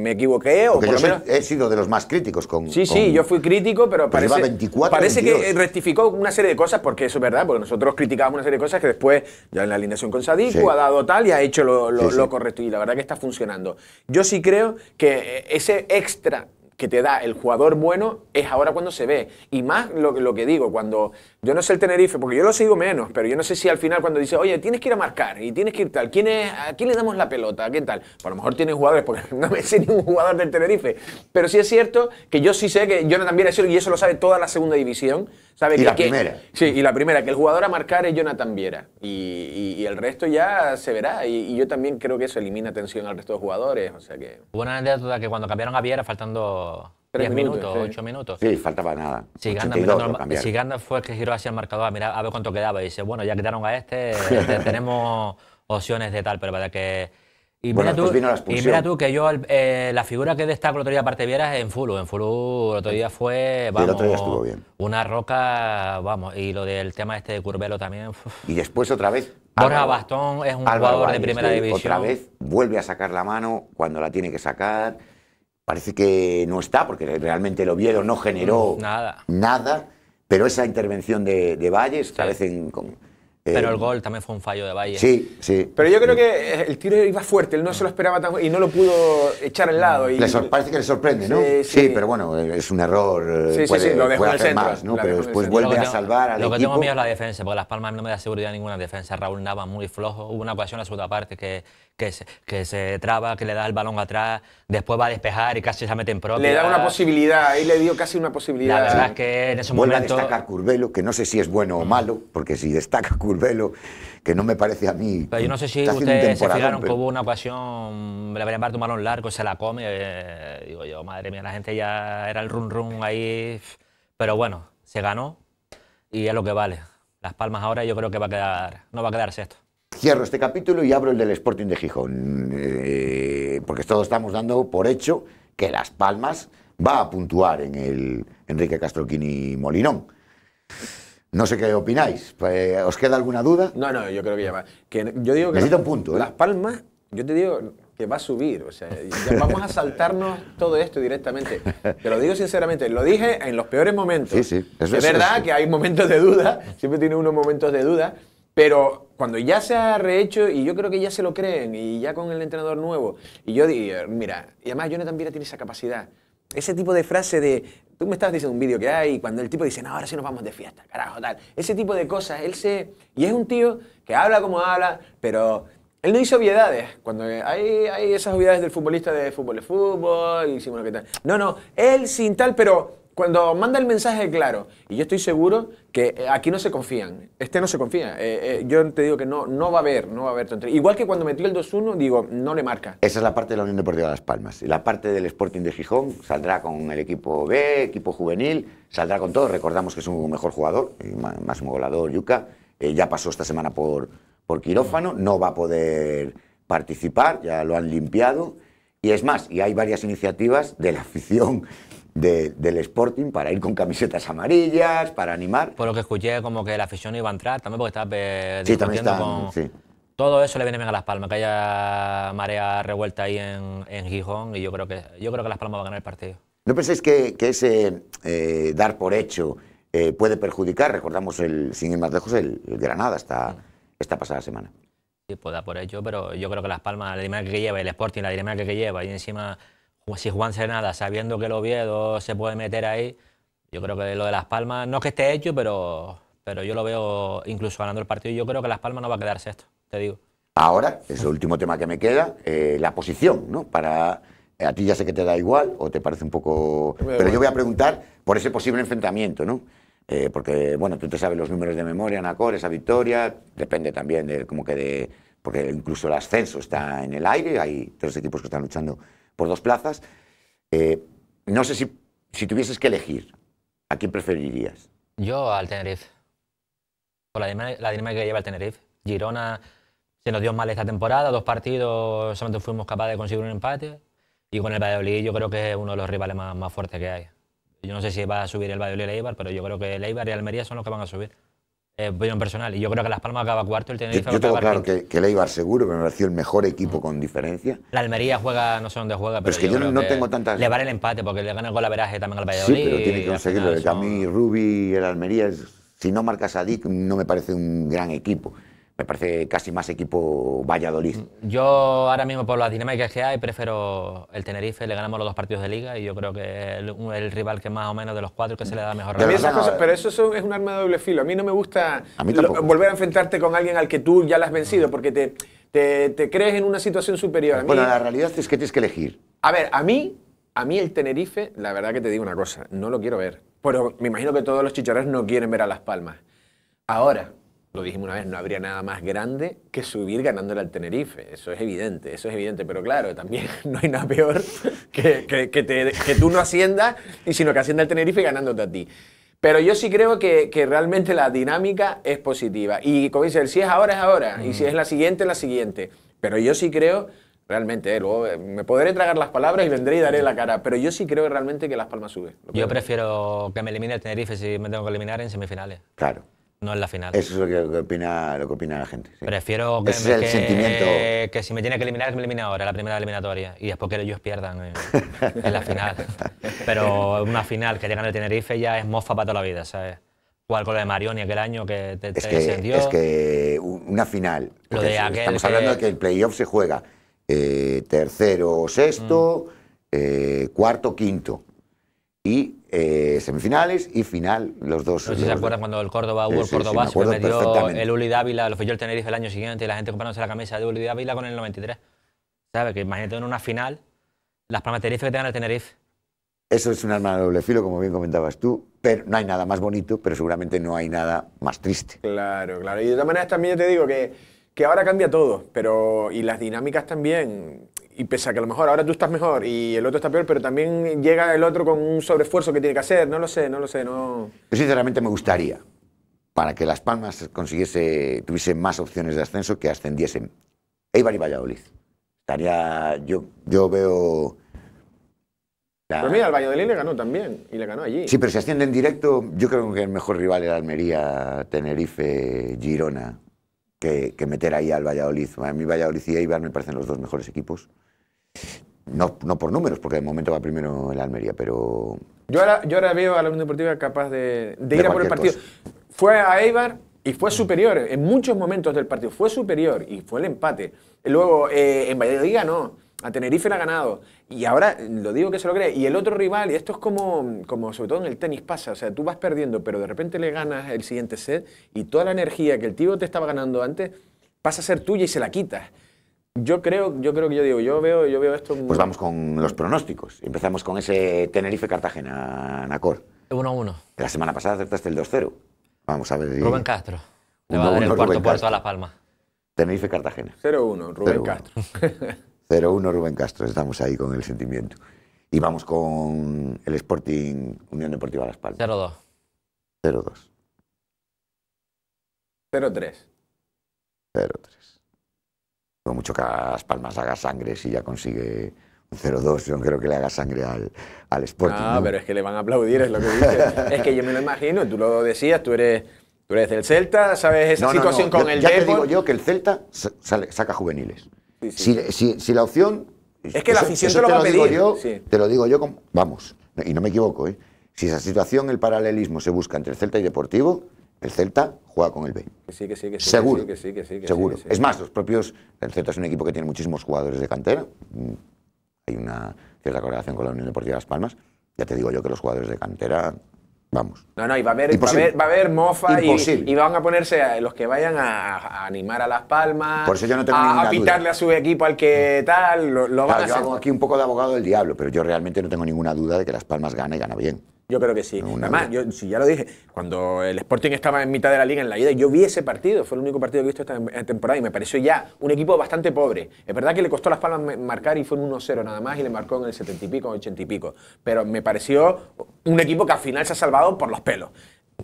equivoqué o por lo menos... he sido de los más críticos con. Sí, sí, yo fui crítico, pero pues parece, parece que rectificó una serie de cosas porque eso es verdad, porque nosotros criticábamos una serie de cosas que después ya en la alineación con Sadiku ha dado tal y ha hecho lo, correcto y la verdad que está funcionando. Yo sí creo que ese extra que te da el jugador bueno es ahora cuando se ve. Y más lo, lo que digo, cuando yo no sé el Tenerife, porque yo lo sigo menos, pero yo no sé si al final cuando dice, oye, tienes que ir a marcar y tienes que ir tal, ¿quién es, ¿a quién le damos la pelota? ¿Qué tal? Por pues lo mejor tiene jugadores, porque no me sé ningún jugador del Tenerife. Pero sí es cierto que yo sí sé que Jonathan Viera, y eso lo sabe toda la segunda división. Sabe y la primera. Sí, y la primera, que el jugador a marcar es Jonathan Viera. Y, y, el resto ya se verá. Y, yo también creo que eso elimina tensión al resto de jugadores. O sea que... Hubo una anécdota que cuando cambiaron a Viera, faltando 10 minutos, 8 minutos. Sí, faltaba nada. Si Gandalf, fue el que giró hacia el marcador a, ah, a ver cuánto quedaba y dice, bueno, ya quitaron a este, este, tenemos opciones de tal, pero para que... Y, mira tú, pues y, mira tú, que yo, eh, la figura que destaco el otro día aparte vieras, es en Fulu. En Fulu el otro día fue, vamos, el otro día estuvo bien. una roca, vamos, y lo del tema este de Curvelo también. Y después otra vez. Borja Bastón es un jugador de primera división. Otra vez vuelve a sacar la mano cuando la tiene que sacar parece que no está, porque realmente lo vieron, no generó mm, nada, nada pero esa intervención de, de Valles, tal vez eh, pero el gol también fue un fallo de Valles. Sí, sí. Pero yo creo que el tiro iba fuerte, él no se lo esperaba tan, y no lo pudo echar al lado. Y... parece que le sorprende, ¿no? Sí, sí. pero bueno, es un error. Eh, sí, sí, sí, lo Más, ¿no? Pero después vuelve a salvar al Lo que tengo miedo es la defensa, porque Las Palmas no me da seguridad ninguna defensa. Raúl Nava muy flojo. Hubo una ocasión en la segunda parte que que se, traba, que le da el balón atrás, después va a despejar y casi se mete en propia. Le da una ah. posibilidad, ahí le dio casi una posibilidad. La verdad es que en ese Vuelve momento... a destacar Curvelo, que no sé si es bueno o malo, porque si destaca Curvelo, que no me parece a mí... Pero yo no sé si ustedes se fijaron que hubo una ocasión, le van a un balón largo, se la come, eh, digo yo, madre mía, la gente ya era el run run ahí, pero bueno, se ganó y es lo que vale. Las Palmas ahora yo creo que va a quedar, no va a quedar sexto. Cierro este capítulo y abro el del Sporting de Gijón, eh, porque todos estamos dando por hecho que Las Palmas va a puntuar en el Enrique Castroquini Molinón. No sé qué opináis. Eh, ¿Os queda alguna duda? No, no, yo creo que ya va. Que yo digo que un punto. ¿eh? Las Palmas, yo te digo que va a subir. O sea, vamos a saltarnos todo esto directamente. Te lo digo sinceramente, lo dije en los peores momentos. Sí, sí. es verdad que hay momentos de duda, siempre tiene unos momentos de duda, pero cuando ya se ha rehecho, y yo creo que ya se lo creen, y ya con el entrenador nuevo, y yo digo, mira, y además Jonathan Vira tiene esa capacidad. Ese tipo de frase de, tú me estabas diciendo un vídeo que hay, y cuando el tipo dice, no, ahora sí nos vamos de fiesta, carajo, tal. Ese tipo de cosas, él se... Y es un tío que habla como habla, pero él no hizo obviedades. Cuando hay, hay esas obviedades del futbolista de fútbol de fútbol, hicimos lo que tal. No, no, él sin tal, pero cuando manda el mensaje claro, y yo estoy seguro que eh, aquí no se confían, este no se confía. Eh, eh, yo te digo que no, no va a haber, no va a haber Igual que cuando metió el 2-1, digo, no le marca. Esa es la parte de la Unión Deportiva de Las Palmas. la parte del Sporting de Gijón saldrá con el equipo B, equipo juvenil, saldrá con todo. Recordamos que es un mejor jugador, más un goleador, Yuca. ya pasó esta semana por, por quirófano, no va a poder participar, ya lo han limpiado. Y es más, y hay varias iniciativas de la afición del Sporting para ir con camisetas amarillas, para animar. Por lo que escuché, como que la afición iba a entrar también porque estaba eh, sí, también está, Todo eso le viene bien a Las Palmas, que haya marea revuelta ahí en, Gijón y yo creo, que, yo creo que Las Palmas va a ganar el partido. ¿No pensáis que, que ese eh, dar por hecho eh, puede perjudicar? Recordamos, el, sin ir más lejos, el, Granada esta, esta pasada semana. Sí, puede dar por hecho, pero yo creo que Las Palmas, la dinámica que lleva, el Sporting, la dinámica que lleva y encima si Juan Senada, sabiendo que el Oviedo se puede meter ahí, yo creo que lo de Las Palmas, no que esté hecho, pero, pero yo lo veo incluso ganando el partido. Yo creo que Las Palmas no va a quedarse esto, te digo. Ahora, es el último tema que me queda, eh, la posición, ¿no? Para eh, a ti ya sé que te da igual o te parece un poco. Pero yo voy a preguntar por ese posible enfrentamiento, ¿no? Eh, porque, bueno, tú te sabes los números de memoria, Nacor, esa victoria, depende también de cómo quede. Porque incluso el ascenso está en el aire, hay tres equipos que están luchando por dos plazas. Eh, no sé si, si tuvieses que elegir, ¿a quién preferirías? Yo al Tenerife. Por la dinámica, que lleva el Tenerife. Girona se nos dio mal esta temporada, dos partidos, solamente fuimos capaces de conseguir un empate. Y con el Valladolid yo creo que es uno de los rivales más, fuertes que hay. Yo no sé si va a subir el Valladolid y el Eibar, pero yo creo que el Eibar y Almería son los que van a subir. Eh, personal. Y yo creo que Las Palmas acaba cuarto, el Tenerife Yo, yo tengo claro que, que, el Eibar seguro, me pareció el mejor equipo con diferencia. La Almería juega, no sé dónde juega, pero, es que yo, no tengo tantas. Le vale el empate porque le gana el gol a también al Valladolid. Sí, pero tiene que conseguirlo. Son... A mí, Rubi, el Almería, si no marcas a Dick, no me parece un gran equipo me parece casi más equipo Valladolid. Yo ahora mismo por la dinámica que hay prefiero el Tenerife, le ganamos los dos partidos de liga y yo creo que es el, rival que más o menos de los cuatro que se le da mejor. Esas pero eso es un arma de doble filo. A mí no me gusta volver a enfrentarte con alguien al que tú ya la has vencido porque te, te, crees en una situación superior. bueno, la realidad es que tienes que elegir. A ver, a mí, a mí el Tenerife, la verdad que te digo una cosa, no lo quiero ver. Pero me imagino que todos los chicharreros no quieren ver a Las Palmas. Ahora, lo dijimos una vez, no habría nada más grande que subir ganándole al Tenerife. Eso es evidente, eso es evidente. Pero claro, también no hay nada peor que, que, tú no asciendas, y sino que ascienda el Tenerife ganándote a ti. Pero yo sí creo que, realmente la dinámica es positiva. Y como dice, si es ahora, es ahora. Y si mm. es la siguiente, la siguiente. Pero yo sí creo, realmente, eh, luego eh, me podré tragar las palabras y vendré y daré la cara. Pero yo sí creo realmente que Las Palmas sube. Yo prefiero que me elimine el Tenerife si me tengo que eliminar en semifinales. Claro. No en la final. Eso es lo que, opina, lo que opina la gente. Prefiero que, que, que si me tiene que eliminar, que me elimine ahora, la primera eliminatoria. Y después que ellos pierdan en la final. Pero una final que llegan el Tenerife ya es mofa para toda la vida, ¿sabes? Igual con lo de y aquel año que te, te es que, una final. estamos hablando de que el playoff se juega eh, tercero o sexto, cuarto mm. o eh, cuarto, quinto y eh, semifinales y final, los dos. No sé si se acuerdan cuando el Córdoba hubo el Córdoba, se metió el Uli Dávila, lo fichó el Tenerife el año siguiente, y la gente comprándose la camisa de Uli Dávila con el 93. ¿Sabes? Que imagínate en una final las palmas Tenerife que tengan el Tenerife. Eso es un arma de doble filo, como bien comentabas tú, pero no hay nada más bonito, pero seguramente no hay nada más triste. Claro, claro. Y de todas maneras también yo te digo que, que ahora cambia todo, pero y las dinámicas también y pese a que a lo mejor ahora tú estás mejor y el otro está peor, pero también llega el otro con un sobreesfuerzo que tiene que hacer, no lo sé, no lo sé, no... Yo sinceramente me gustaría, para que Las Palmas consiguiese, tuviese más opciones de ascenso, que ascendiesen Eibar y Valladolid. Estaría, yo, yo veo... La... mira, el Valladolid le ganó también, y le ganó allí. Sí, pero si asciende en directo, yo creo que el mejor rival era Almería, Tenerife, Girona que, meter ahí al Valladolid. A mí Valladolid y Eibar me parecen los dos mejores equipos. No, por números, porque de momento va primero el Almería, pero... Yo ahora, yo ahora veo a la Unión Deportiva capaz de, ir a por el partido. Fue a Eibar y fue superior en muchos momentos del partido. Fue superior y fue el empate. Luego, eh, en Valladolid no a Tenerife la ha ganado. Y ahora lo digo que se lo cree. Y el otro rival, y esto es como, como sobre todo en el tenis pasa, o sea, tú vas perdiendo, pero de repente le ganas el siguiente set y toda la energía que el tío te estaba ganando antes pasa a ser tuya y se la quitas. Yo creo, yo creo que yo digo, yo veo, yo veo esto. Pues vamos con los pronósticos. Empezamos con ese Tenerife-Cartagena, Nacor. 1-1. La semana pasada aceptaste el 2-0. Vamos a ver. Rubén Castro. Le va a el cuarto puerto a La Tenerife-Cartagena. 0-1, Rubén Castro. 0-1 Rubén Castro, estamos ahí con el sentimiento. Y vamos con el Sporting Unión Deportiva Las Palmas. 0-2. 0-2. 0-3. 0-3. Con mucho que a Las Palmas haga sangre si ya consigue un 0-2, yo creo que le haga sangre al, Sporting. Ah, pero es que le van a aplaudir, es lo que dices. es que yo me lo imagino, tú lo decías, tú eres, tú del Celta, sabes esa situación no, con yo, el ya Te digo yo que el Celta saca juveniles. Si, la opción... Es que la afición te lo, Digo yo, Te lo digo yo, vamos, y no me equivoco, ¿eh? Si esa situación, el paralelismo se busca entre el Celta y Deportivo, el Celta juega con el B. Seguro. Seguro. Es más, los propios. El Celta es un equipo que tiene muchísimos jugadores de cantera. Mm, hay una cierta correlación con la Unión Deportiva de Las Palmas. Ya te digo yo que los jugadores de cantera Vamos. No, no, y va a haber, va a mofa y, van a ponerse a, los que vayan a, animar a Las Palmas. a, pitarle a su equipo al que mm. tal, lo, yo hago aquí un poco de abogado del diablo, pero yo realmente no tengo ninguna duda de que Las Palmas gana y gana bien. Yo creo que sí. Una Además, yo, si ya lo dije, cuando el Sporting estaba en mitad de la liga en la ida, yo vi ese partido, fue el único partido que he visto esta em, temporada y me pareció ya un equipo bastante pobre. Es verdad que le costó las palmas marcar y fue un 1-0 nada más y le marcó en el 70 y pico, 80 y pico. Pero me pareció un equipo que al final se ha salvado por los pelos.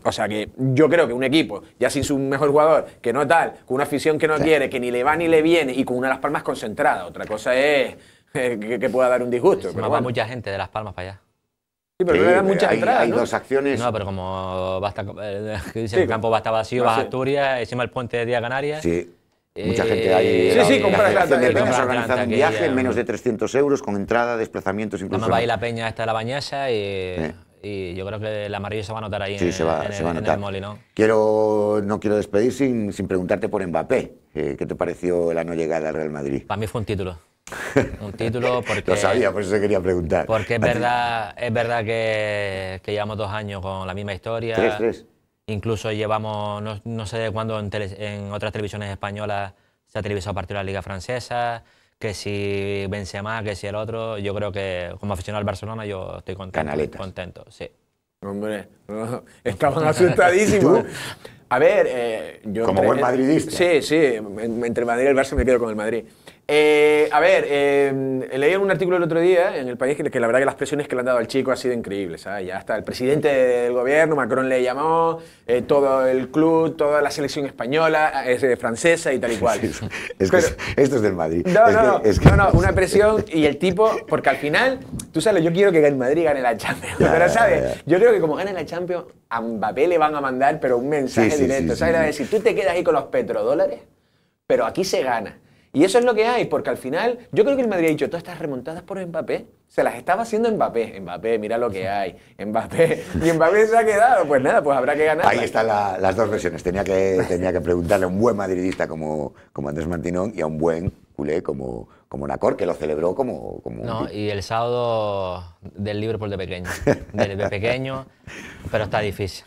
O sea que yo creo que un equipo, ya sin su mejor jugador, que no tal, con una afición que no quiere, que ni le va ni le viene y con una de las palmas concentrada. Otra cosa es que, pueda dar un disgusto. Se va mucha gente de las palmas para allá. Sí, pero no muchas hay, entradas. Hay dos acciones. No, pero como eh, el campo va a estar vacío, va a Asturias, encima el puente de Día Canarias. Sí. Mucha eh, gente ahí. Sí, sí, compra. la Peña se ha un viaje menos de 300 euros con entrada, desplazamientos incluso. a ir ir la Peña de la Bañasa y, yo creo que la amarilla se va a notar ahí en, se va, en, el Quiero, no quiero despedir sin, sin preguntarte por Mbappé. Eh, ¿Qué te pareció la no llegada al Real Madrid? Para mí fue un título. Un título porque... Lo sabía, por eso quería preguntar. Porque es verdad, es verdad que, llevamos dos años con la misma historia. Tres, tres. Incluso llevamos, no, sé de cuándo en, otras televisiones españolas se ha televisado partido de la Liga Francesa, que si vence más que si el otro. Yo creo que como aficionado al Barcelona yo estoy contento. Contento, sí. Hombre, estamos asustadísimos. A ver, eh, yo... Como buen madridista. Sí, sí, entre Madrid y el Barça me quedo con el Madrid. Eh, a ver, em, eh, leí en un artículo el otro día en el país que, la verdad que las presiones que le han dado al chico han sido increíbles. ¿sabes? ¿ah? Ya hasta el presidente del gobierno, Macron le llamó, eh, todo el club, toda la selección española, ah, es, francesa y tal y cual. esto es del Madrid. No, no, no, no, una presión y el tipo, porque al final, tú sabes, yo quiero que el Madrid gane la Champions. pero, ¿sabes? Yo creo que como gane la Champions, a Mbappé le van a mandar, pero un mensaje directo. ¿Sabes? A decir, tú te quedas ahí con los petrodólares, pero aquí se gana. Y eso es lo que hay, porque al final, yo creo que el Madrid ha dicho, todas estas remontadas por Mbappé, se las estaba haciendo Mbappé. Mbappé, mira lo que hay. Mbappé. Y Mbappé se ha quedado. Pues nada, pues habrá que ganar. Ahí están las dos versiones. Tenía que, tenía que preguntarle a un buen madridista como, como Andrés Martinón y a un buen culé como, como Nacor, que lo celebró como... como no, y el sábado del Liverpool de pequeño. de pequeño, pero está difícil.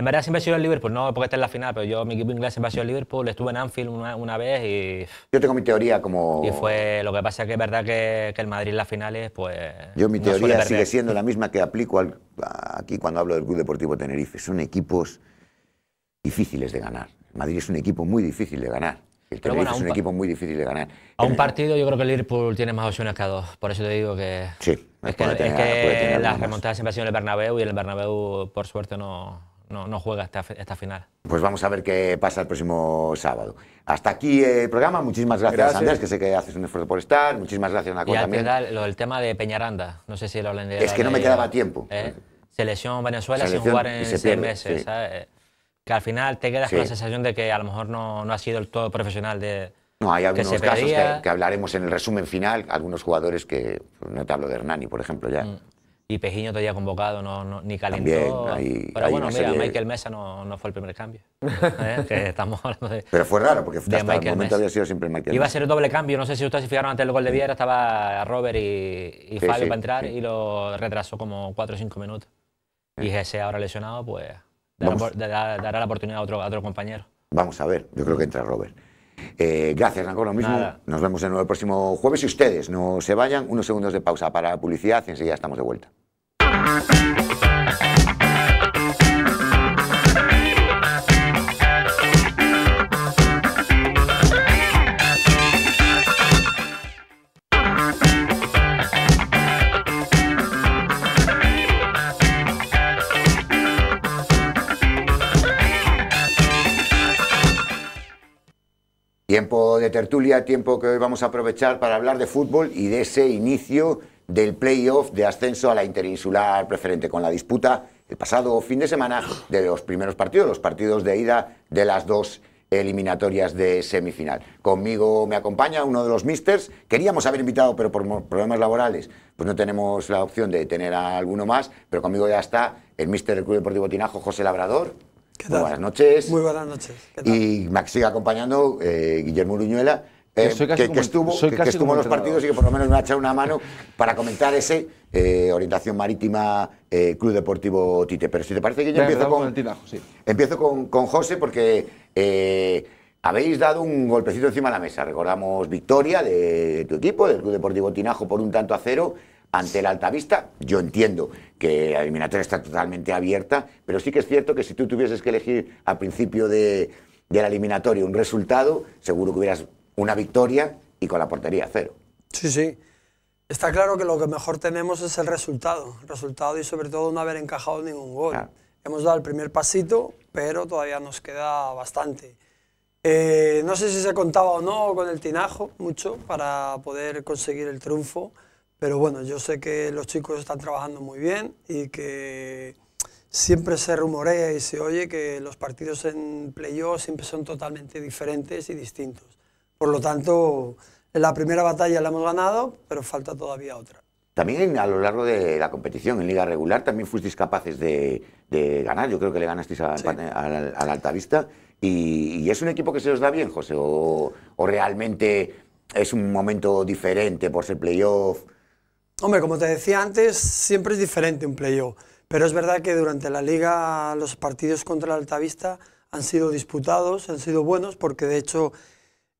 En verdad siempre ha sido el Liverpool, no porque esté en la final, pero yo, mi equipo inglés siempre ha sido el Liverpool. Estuve en Anfield una, vez y. Yo tengo mi teoría como. Y fue. Lo que pasa que es verdad que, el Madrid en las finales, pues. Yo, mi teoría sigue siendo la misma que aplico aquí cuando hablo del Club Deportivo Tenerife. Son equipos difíciles de ganar. Madrid es un equipo muy difícil de ganar. El Tenerife es un equipo muy difícil de ganar. A un partido yo creo que el Liverpool tiene más opciones que a dos. Por eso te digo que... Sí. Es es las remontadas siempre han sido en el Bernabéu y el Bernabéu, por suerte, no, no, no juega esta, esta, final. Pues vamos a ver qué pasa el próximo sábado. Hasta aquí el programa. Muchísimas gracias, Andrés, que sé que haces un esfuerzo por estar. Muchísimas gracias, también. y también. lo, el tema de Peñaranda, no sé si lo hablan de... Es que no me quedaba tiempo. Eh, Selección Venezuela sin jugar en meses, eh, Que al final te quedas con la sensación de que a lo mejor no, no ha sido el todo profesional de... No, hay algunos casos que, hablaremos en el resumen final, algunos jugadores que, pues, no te hablo de Hernani, por ejemplo, ya, mm y Pejiño todavía convocado, no, ni calentó. pero bueno, mira, Michael Mesa no, no, fue el primer cambio. ¿eh? que estamos hablando de, pero fue raro, porque hasta el momento había sido siempre Michael Iba a ser el doble cambio, no sé si ustedes se fijaron antes del gol de Viera, estaba Robert y, Fabio para entrar y lo retrasó como 4 o 5 minutos. Y ese ahora lesionado, pues dará, la oportunidad a otro, a otro compañero. Vamos a ver, yo creo que entra Robert. Eh, gracias, lo mismo. Nos vemos el próximo jueves. y ustedes no se vayan, unos segundos de pausa para la publicidad y enseguida estamos de vuelta. Tiempo de tertulia, tiempo que hoy vamos a aprovechar para hablar de fútbol y de ese inicio del playoff de ascenso a la interinsular preferente, con la disputa el pasado fin de semana de los primeros partidos, los partidos de ida de las dos eliminatorias de semifinal. Conmigo me acompaña uno de los misters. Queríamos haber invitado, pero por problemas laborales, pues no tenemos la opción de tener a alguno más, pero conmigo ya está el mister del Club Deportivo Tinajo, José Labrador. Muy buenas noches. Muy buenas noches. Y me sigue acompañando eh, Guillermo Uruñuela, eh, que, estuvo, en los partidos y que por lo menos me ha echado una mano para comentar ese eh, Orientación Marítima Club Deportivo Tite. Pero si te parece que yo empiezo con, empiezo con, con, José porque... Habéis dado un golpecito encima de la mesa. Recordamos victoria de tu equipo, del Club Deportivo Tinajo, por un tanto a cero ante el Altavista, yo entiendo que la eliminatoria está totalmente abierta, pero sí que es cierto que si tú tuvieses que elegir al principio de, la eliminatoria un resultado, seguro que hubieras una victoria y con la portería cero. Sí, sí. Está claro que lo que mejor tenemos es el resultado. resultado y sobre todo no haber encajado ningún gol. Hemos dado el primer pasito, pero todavía nos queda bastante. Eh, no sé si se contaba o no con el tinajo mucho para poder conseguir el triunfo. Pero bueno, yo sé que los chicos están trabajando muy bien y que siempre se rumorea y se oye que los partidos en playoff siempre son totalmente diferentes y distintos. Por lo tanto, en la primera batalla la hemos ganado, pero falta todavía otra. También a lo largo de la competición, en liga regular, también fuisteis capaces de, ganar. Yo creo que le ganasteis al, al, Altavista. Y, es un equipo que se os da bien, José? ¿O, o realmente es un momento diferente por ser playoff? Hombre, como te decía antes, siempre es diferente un play-off, pero es verdad que durante la liga los partidos contra el Altavista han sido disputados, han sido buenos, porque de hecho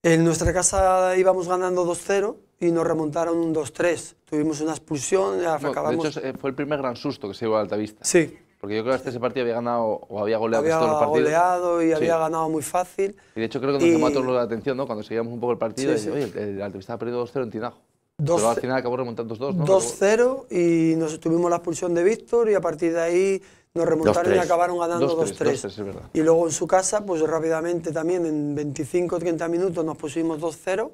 en nuestra casa íbamos ganando 2-0 y nos remontaron un 2-3. Tuvimos una expulsión y acabamos... De hecho, eh, fue el primer gran susto que se llevó al Altavista. Sí. Porque yo creo que hasta este ese partido había ganado o había goleado había todos los partidos. goleado y había ganado muy fácil. Y de hecho creo que nos llamó a todos la atención, ¿no? Cuando seguíamos un poco el partido, y, oye, el Altavista ha perdido 2-0 en Tinajo. Pero al final acabó remontando 2-2, ¿no? 2-0 y nos tuvimos la expulsión de Víctor y a partir de ahí nos remontaron y acabaron ganando 2-3. Y luego en su casa, pues rápidamente también en 25-30 minutos nos pusimos 2-0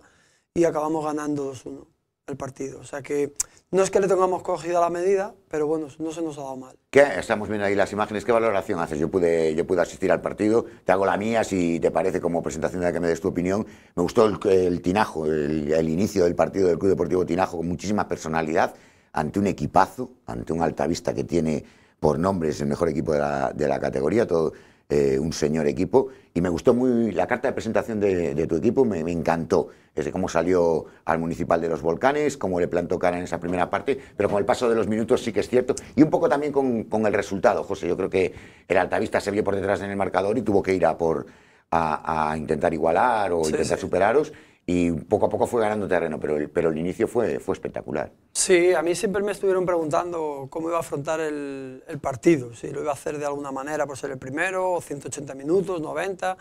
y acabamos ganando 2-1 el partido. O sea que no es que le tengamos cogido la medida, pero bueno, no se nos ha dado mal. ¿Qué? Estamos viendo ahí las imágenes. ¿Qué valoración haces? Yo pude, yo pude asistir al partido, te hago la mía si te parece como presentación de la que me des tu opinión. Me gustó el, tinajo, el, inicio del partido del Club Deportivo Tinajo con muchísima personalidad ante un equipazo, ante un altavista que tiene por nombres el mejor equipo de la, categoría, todo eh, un señor equipo. Y me gustó muy la carta de presentación de, tu equipo, me encantó desde cómo salió al Municipal de los Volcanes, cómo le plantó cara en esa primera parte, pero con el paso de los minutos sí que es cierto, y un poco también con, el resultado, José, yo creo que el Altavista se vio por detrás en el marcador y tuvo que ir a, por, a, intentar igualar o intentar superaros, y poco a poco fue ganando terreno, pero el, pero el inicio fue, fue espectacular. Sí, a mí siempre me estuvieron preguntando cómo iba a afrontar el, el partido, si lo iba a hacer de alguna manera por ser el primero, 180 minutos, 90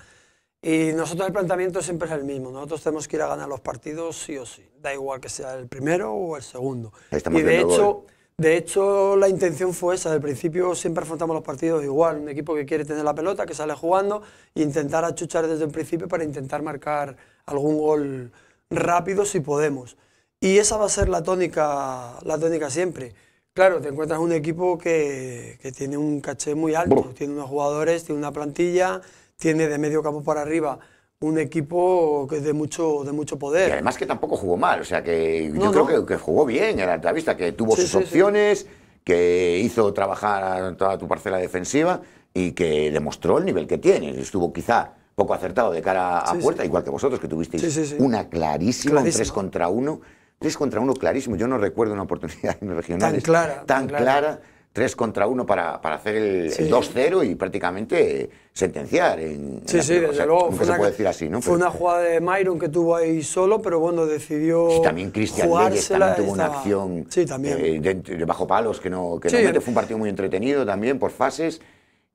y nosotros el planteamiento siempre es el mismo. Nosotros tenemos que ir a ganar los partidos sí o sí. Da igual que sea el primero o el segundo. y de hecho, de hecho, la intención fue esa. Al principio siempre afrontamos los partidos igual. Un equipo que quiere tener la pelota, que sale jugando, e intentar achuchar desde el principio para intentar marcar algún gol rápido si podemos. Y esa va a ser la tónica, la tónica siempre. Claro, te encuentras un equipo que, que tiene un caché muy alto, tiene unos jugadores, tiene una plantilla, tiene de medio campo para arriba un equipo que es de mucho, de mucho poder. Y además que tampoco jugó mal, o sea que yo creo que, jugó bien en la entrevista, que tuvo sus opciones, que hizo trabajar toda tu parcela defensiva y que demostró el nivel que tiene. Estuvo quizá poco acertado de cara a puerta, igual que vosotros, que tuvisteis una clarísima, un contra uno, tres contra uno clarísimo. Yo no recuerdo una oportunidad en regionales tan clara, tan, clara 3 contra 1 para, para hacer el, 2-0 y prácticamente sentenciar. En, sí, sí, desde luego. Fue se una, puede decir así, ¿no? Fue una jugada de Myron que tuvo ahí solo, pero bueno, decidió. Sí, también Cristian Leyes también tuvo una acción sí, también. Eh, de, bajo palos que no, Fue un partido muy entretenido también por fases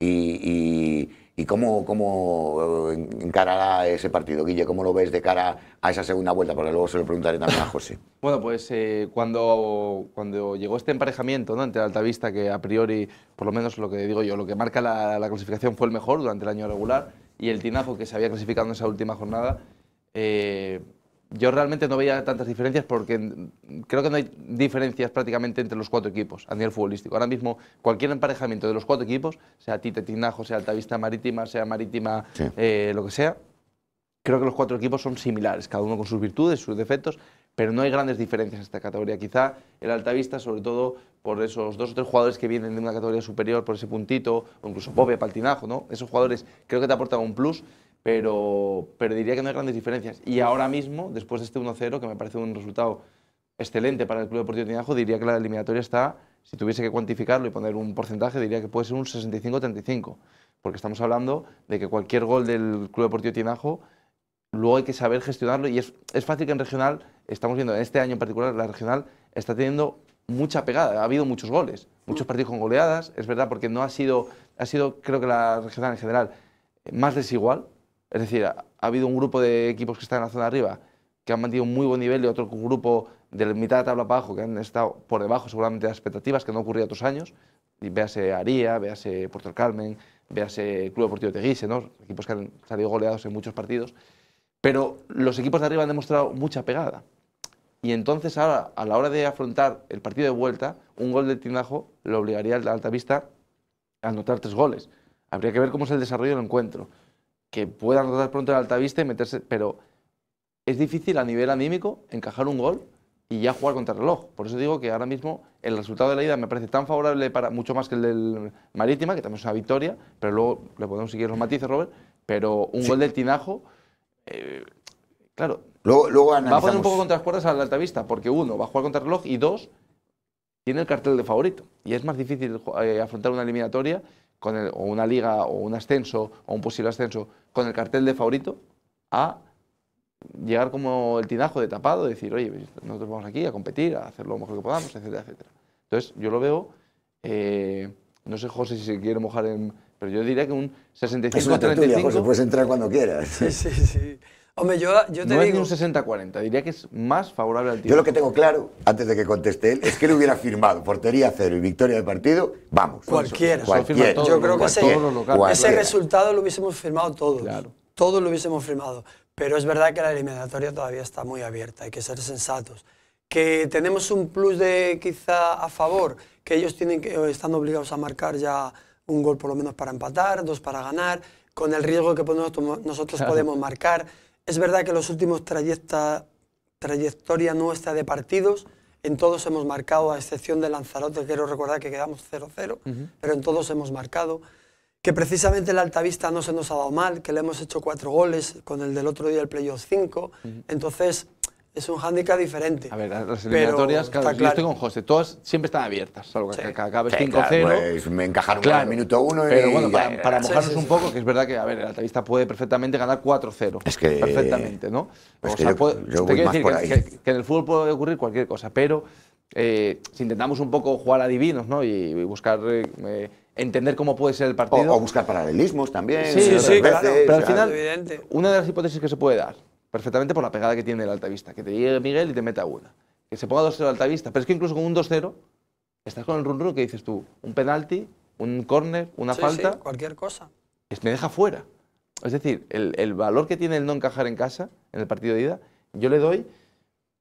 y ¿Y cómo, cómo eh, encarará ese partido, Guille? ¿Cómo lo ves de cara a esa segunda vuelta? Porque luego se lo preguntaré también a José. Bueno, pues eh, cuando, cuando llegó este emparejamiento ¿no? ante Altavista, que a priori, por lo menos lo que digo yo, lo que marca la, clasificación fue el mejor durante el año regular, y el Tinajo, que se había clasificado en esa última jornada, eh, yo realmente no veía tantas diferencias porque creo que no hay diferencias prácticamente entre los cuatro equipos a nivel futbolístico. Ahora mismo cualquier emparejamiento de los cuatro equipos, sea Tite Tinajo, sea Altavista Marítima, sea Marítima, eh, lo que sea, creo que los cuatro equipos son similares, cada uno con sus virtudes, sus defectos, pero no hay grandes diferencias en esta categoría. Quizá el Altavista, sobre todo por esos dos o tres jugadores que vienen de una categoría superior, por ese puntito, o incluso Pope, Paltinajo, ¿no? Esos jugadores creo que te aportan un plus pero, pero diría que no hay grandes diferencias. Y ahora mismo, después de este 1-0, que me parece un resultado excelente para el Club Deportivo Tinajo, diría que la eliminatoria está, si tuviese que cuantificarlo y poner un porcentaje, diría que puede ser un 65-35, porque estamos hablando de que cualquier gol del Club Deportivo de Tinajo luego hay que saber gestionarlo y es, es, fácil que en regional, estamos viendo en este año en particular, la regional está teniendo mucha pegada, ha habido muchos goles, muchos mm. partidos con goleadas, es verdad, porque no ha sido, ha sido creo que la regional en general eh, más desigual, es decir, ha, habido un grupo de equipos que están en la zona arriba que han mantenido un muy buen nivel y otro grupo de mitad de tabla abajo que han estado por debajo seguramente de las expectativas que no ocurría otros años. véase Aría, véase Puerto del Carmen, véase Club Deportivo Teguise, ¿no? equipos que han salido goleados en muchos partidos. Pero los equipos de arriba han demostrado mucha pegada. Y entonces ahora, a la hora de afrontar el partido de vuelta, un gol de Tinajo lo obligaría al vista a anotar tres goles. Habría que ver cómo es el desarrollo del encuentro que puedan rotar pronto el altavista y meterse. Pero es difícil a nivel anímico encajar un gol y ya jugar contra reloj. Por eso digo que ahora mismo el resultado de la ida me parece tan favorable para mucho más que el del Marítima, que también es una victoria, pero luego le podemos seguir los matices, Robert. Pero un gol del Tinajo, eh, claro. Luego, Va a poner un poco contra las cuerdas al altavista, porque uno, va a jugar contra reloj y dos, tiene el cartel de favorito. Y es más difícil eh, afrontar una eliminatoria con el, o una liga o un ascenso o un posible ascenso con el cartel de favorito a llegar como el tinajo de tapado, decir, oye, pues, nosotros vamos aquí a competir, a hacer lo mejor que podamos, etcétera, etcétera. Entonces, yo lo veo, eh, no sé José si se quiere mojar en... Pero yo diría que un 65-35... Puedes entrar cuando quieras. Sí, sí, sí. Hombre, yo, yo te digo. es un 60-40, diría que es más favorable al tiro Yo lo que tengo claro, antes de que conteste él, es que lo hubiera firmado portería cero y victoria de partido, vamos. Cualquiera. yo creo que ese, resultado lo hubiésemos firmado todos. Claro. Todos lo hubiésemos firmado. Pero es verdad que la eliminatoria todavía está muy abierta, hay que ser sensatos. Que tenemos un plus de quizá a favor, que ellos tienen que, están obligados a marcar ya un gol por lo menos para empatar, dos para ganar, con el riesgo que pues, nosotros podemos marcar es verdad que los últimos trayecta, trayectoria nuestra de partidos, en todos hemos marcado, a excepción de Lanzarote, quiero recordar que quedamos 0-0, pero en todos hemos marcado. Que precisamente el Altavista no se nos ha dado mal, que le hemos hecho cuatro goles, con el del otro día el playoff 5. Entonces, es un hándicap diferente. A ver, las eliminatorias, claro, yo estoy con José, todas siempre están abiertas, Solo que cada vez 5-0. me encajaron claro, en el minuto uno Pero bueno, para, mojarnos un poco, que es verdad que, a ver, el atavista puede perfectamente ganar 4-0. Es que... Perfectamente, ¿no? o sea, decir que, en el fútbol puede ocurrir cualquier cosa, pero eh, si intentamos un poco jugar adivinos, ¿no? Y, buscar eh, entender cómo puede ser el partido. O, buscar paralelismos también. Sí, sí, claro. Pero al final, una de las hipótesis que se puede dar perfectamente por la pegada que tiene el altavista. Que te llegue Miguel y te meta una. Que se ponga 2-0 el altavista. Pero es que incluso con un 2-0, estás con el run-run que dices tú, un penalti, un córner, una falta. cualquier cosa. Me deja fuera. Es decir, el, valor que tiene el no encajar en casa, en el partido de ida, yo le doy,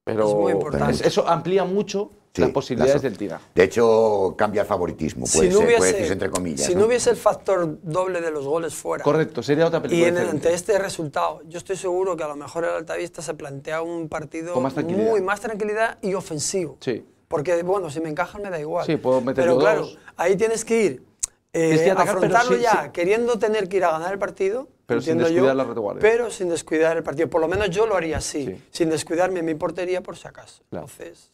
pero eso amplía mucho las posibilidades tira. De hecho, cambia el favoritismo, puede, si no hubiese, entre comillas. Si ¿no? hubiese el factor doble de los goles fuera. Correcto, sería otra película. Y ante este resultado, yo estoy seguro que a lo mejor el Altavista se plantea un partido Con más muy más tranquilidad y ofensivo. Sí. Porque, bueno, si me encajan me da igual. Sí, puedo meter Pero claro, ahí tienes que ir. Eh, ya, queriendo tener que ir a ganar el partido. Pero sin descuidar Pero sin descuidar el partido. Por lo menos yo lo haría así. Sin descuidarme mi portería por si acaso. Entonces.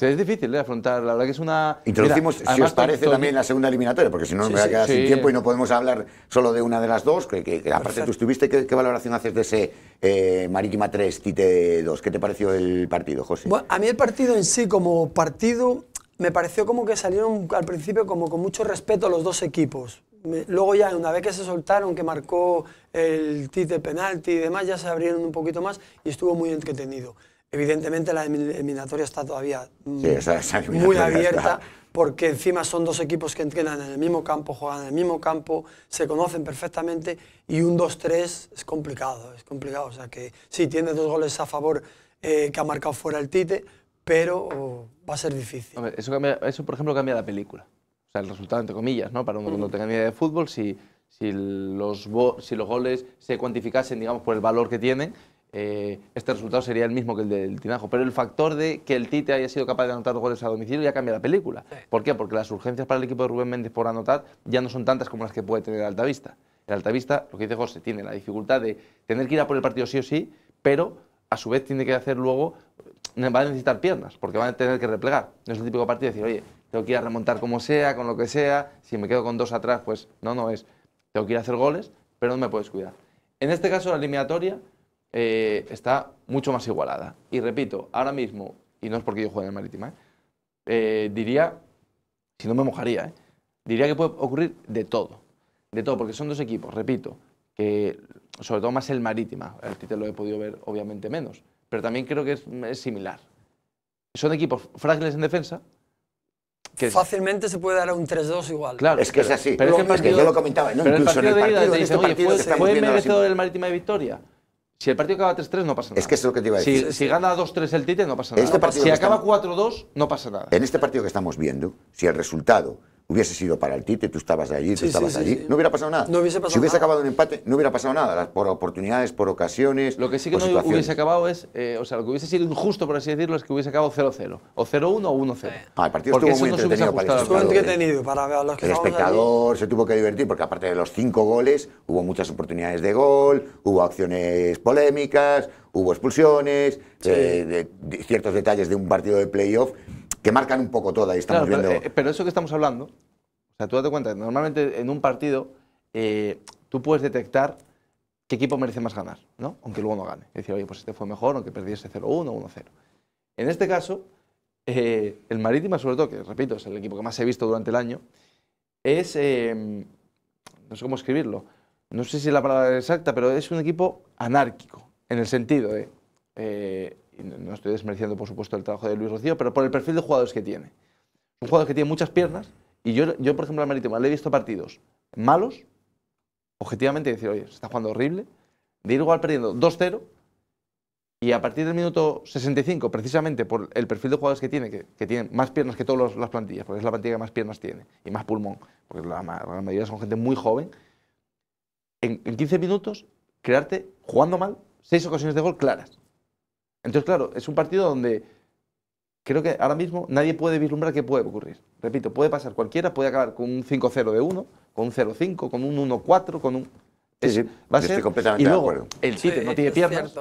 Es, difícil de ¿eh? afrontar, la verdad que es una... Introducimos, si os parece, también la segunda eliminatoria, porque si no nos a quedar sin tiempo y no podemos hablar solo de una de las dos, que, que, aparte tú estuviste, ¿qué, valoración haces de ese eh, Marítima 3, Tite 2? ¿Qué te pareció el partido, José? a mí el partido en sí, como partido, me pareció como que salieron al principio como con mucho respeto los dos equipos. Luego ya, una vez que se soltaron, que marcó el Tite penalti y demás, ya se abrieron un poquito más y estuvo muy entretenido. Evidentemente la eliminatoria está todavía muy abierta porque encima son dos equipos que entrenan en el mismo campo, juegan en el mismo campo, se conocen perfectamente y un 2-3 es complicado, es complicado. O sea que sí, tiene dos goles a favor eh, que ha marcado fuera el Tite, pero va a ser difícil. eso, por ejemplo, cambia la película. O sea, el resultado, entre comillas, ¿no? Para uno mm. que no tenga idea de fútbol, si, si, los, si los goles se cuantificasen, digamos, por el valor que tienen, eh, este resultado sería el mismo que el del Tinajo. Pero el factor de que el Tite haya sido capaz de anotar goles a domicilio ya cambia la película. ¿Por qué? Porque las urgencias para el equipo de Rubén Méndez por anotar ya no son tantas como las que puede tener el Altavista. El Altavista, lo que dice José, tiene la dificultad de tener que ir a por el partido sí o sí, pero a su vez tiene que hacer luego, eh, va a necesitar piernas, porque va a tener que replegar. No es el típico partido de decir, oye, tengo que ir a remontar como sea, con lo que sea, si me quedo con dos atrás, pues no, no es. Tengo que ir a hacer goles, pero no me puedes cuidar. En este caso, la eliminatoria eh, está mucho más igualada. Y repito, ahora mismo, y no es porque yo juegue en el Marítima, eh, diría, si no me mojaría, eh, diría que puede ocurrir de todo. De todo, porque son dos equipos, repito, que sobre todo más el Marítima, el título lo he podido ver obviamente menos, pero también creo que es, similar. Son equipos frágiles en defensa, que fácilmente se puede dar a un 3-2 igual. Claro, es que es así. Pero, yo lo comentaba, ¿no? el partido en el partido, te este oye, fue, merecedor el Marítima de victoria. Si el partido acaba 3-3, no pasa nada. Es que eso es lo que te iba a decir. Si, gana 2-3 el Tite, no pasa nada. Este si acaba 4-2, no pasa nada. En este partido que estamos viendo, si el resultado hubiese sido para el Tite, tú estabas allí, tú estabas allí, no hubiera pasado nada. si hubiese acabado un empate, no hubiera pasado nada, por oportunidades, por ocasiones. Lo que sí que no hubiese acabado es, eh, o sea, lo que hubiese sido injusto, por así decirlo, es que hubiese acabado 0-0, o 0-1 o 1-0. Ah, el partido estuvo muy ¿eh? el espectador. se tuvo que divertir, porque aparte de los cinco goles, hubo muchas oportunidades de gol, hubo acciones polémicas, hubo expulsiones, eh, de, ciertos detalles de un partido de playoff que marcan un poco toda y estamos viendo... Eh, pero eso que estamos hablando, o sea, tú date cuenta, normalmente en un partido eh, tú puedes detectar qué equipo merece más ganar, ¿no? Aunque luego no gane. Es decir, oye, pues este fue mejor, aunque perdiese 0-1 o 1-0. En este caso, eh, el Marítima, sobre todo, que repito, es el equipo que más he visto durante el año, es, em, no sé cómo escribirlo, no sé si es la palabra exacta, pero es un equipo anárquico, en el sentido de, no estoy desmereciendo por supuesto el trabajo de Luis Rocío, pero por el perfil de jugadores que tiene. Un jugador que tiene muchas piernas y yo, yo por ejemplo, al Marítimo le he visto partidos malos, objetivamente decir, oye, se está jugando horrible, de ir igual perdiendo 2-0 y a partir del minuto 65, precisamente por el perfil de jugadores que tiene, que, que tienen más piernas que todas las plantillas, porque es la plantilla que más piernas tiene y más pulmón, porque la, mayoría son gente muy joven, en, en 15 minutos crearte, jugando mal, seis ocasiones de gol claras. Entonces, claro, es un partido donde creo que ahora mismo nadie puede vislumbrar qué puede ocurrir. Repito, puede pasar cualquiera, puede acabar con un 5-0 de 1, con un 0-5, con un 1-4, con un... sí, estoy completamente y luego, de acuerdo. El Tite no tiene piernas,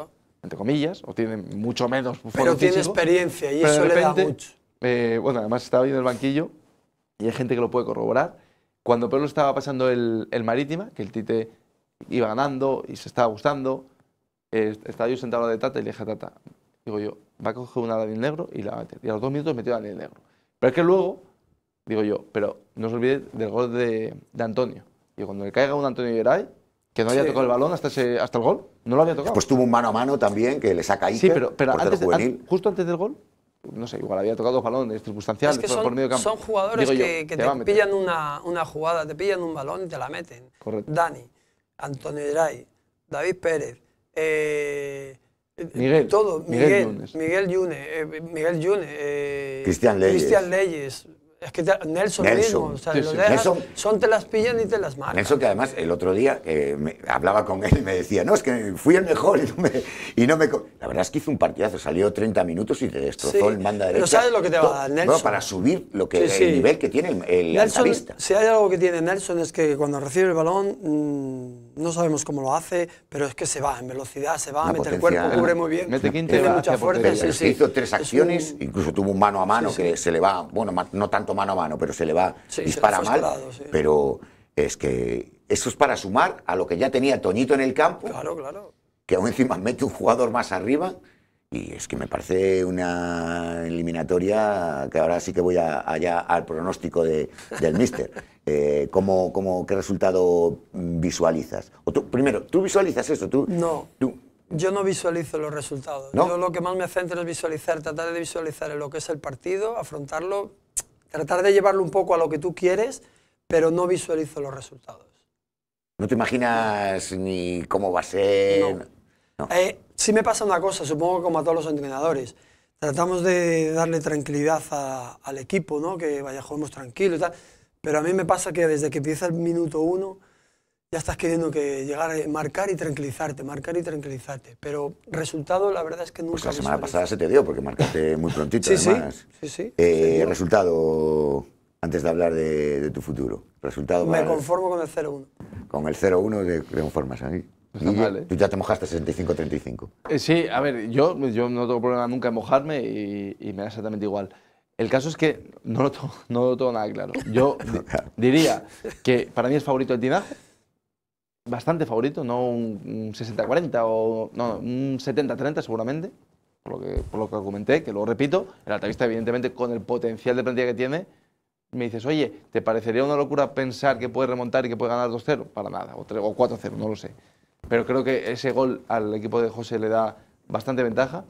entre comillas, o tiene mucho menos... Pero tiene experiencia y eso le da mucho. Eh, bueno, además estaba ahí en el banquillo y hay gente que lo puede corroborar. Cuando Pablo estaba pasando el, el Marítima, que el Tite iba ganando y se estaba gustando, estaba yo sentado de Tata y le dije a Tata, digo yo, va a coger una del negro y la va a meter. Y a los dos minutos metió la negro. Pero es que luego, digo yo, pero no se olvide del gol de, de Antonio. Y cuando le caiga un Antonio Geray, que no había tocado el balón hasta, hasta el gol, no lo había tocado. Pues tuvo un mano a mano también que le saca ahí. Sí, pero, pero justo antes del gol, no sé, igual había tocado dos balones circunstanciales que son, por medio campo. Son jugadores que, te, pillan una, una, jugada, te pillan un balón y te la meten. Correcto. Dani, Antonio Geray, David Pérez, eh, eh, Miguel, todo, Miguel, Miguel Miguel eh, Cristian Leyes. Cristian Leyes es que Nelson, Nelson, son te las pillan y te las matan Nelson que además el otro día hablaba con él y me decía, no, es que fui el mejor y no me... la verdad es que hizo un partidazo, salió 30 minutos y te destrozó el manda derecha. Pero sabes lo que te va a Nelson. para subir lo que, el nivel que tiene el, el Si hay algo que tiene Nelson es que cuando recibe el balón... Mm, no sabemos cómo lo hace, pero es que se va en velocidad, se va, a mete el cuerpo, cubre muy bien, mete tiene mucha fuerza. Hizo tres acciones, incluso tuvo un mano a mano que se le va, bueno, no tanto mano a mano, pero se le va, dispara mal, pero es que eso es para sumar a lo que ya tenía Toñito en el campo, que aún encima mete un jugador más arriba. Y es que me parece una eliminatoria que ahora sí que voy allá al pronóstico de, del mister eh, ¿cómo, qué resultado mm, visualizas? O primero, ¿tú visualizas eso? Tú, no. yo no visualizo los resultados. Yo lo que más me centro es visualizar, tratar de visualizar lo que es el partido, afrontarlo, tratar de llevarlo un poco a lo que tú quieres, pero no visualizo los resultados. ¿No te imaginas ni cómo va a ser? No. Eh, sí me pasa una cosa, supongo que como a todos los entrenadores. Tratamos de darle tranquilidad al equipo, ¿no? que vayamos tranquilos y tal pero a mí me pasa que desde que empieza el minuto uno ya estás queriendo que llegar a marcar y tranquilizarte, marcar y tranquilizarte. Pero resultado, la verdad es que nunca. Pues la semana pasada se te dio, porque marcaste muy prontito, sí, Sí, eh, resultado, antes de hablar de, tu futuro. Resultado. Me conformo con el 0-1. Con el 0-1 te conformas ahí. Tú ya te mojaste 65-35. Eh, sí, a ver, yo, yo no tengo problema nunca en mojarme y, y me da exactamente igual. El caso es que no lo, tengo, nada claro. Yo diría que para mí es favorito el Tinajo, bastante favorito, no un 60-40 o no, un 70-30 seguramente, por lo, que, por lo que comenté, que lo repito, el altavista evidentemente con el potencial de plantilla que tiene, me dices, oye, ¿te parecería una locura pensar que puede remontar y que puede ganar 2-0? Para nada, o, o 4-0, no lo sé. Pero creo que ese gol al equipo de José le da bastante ventaja.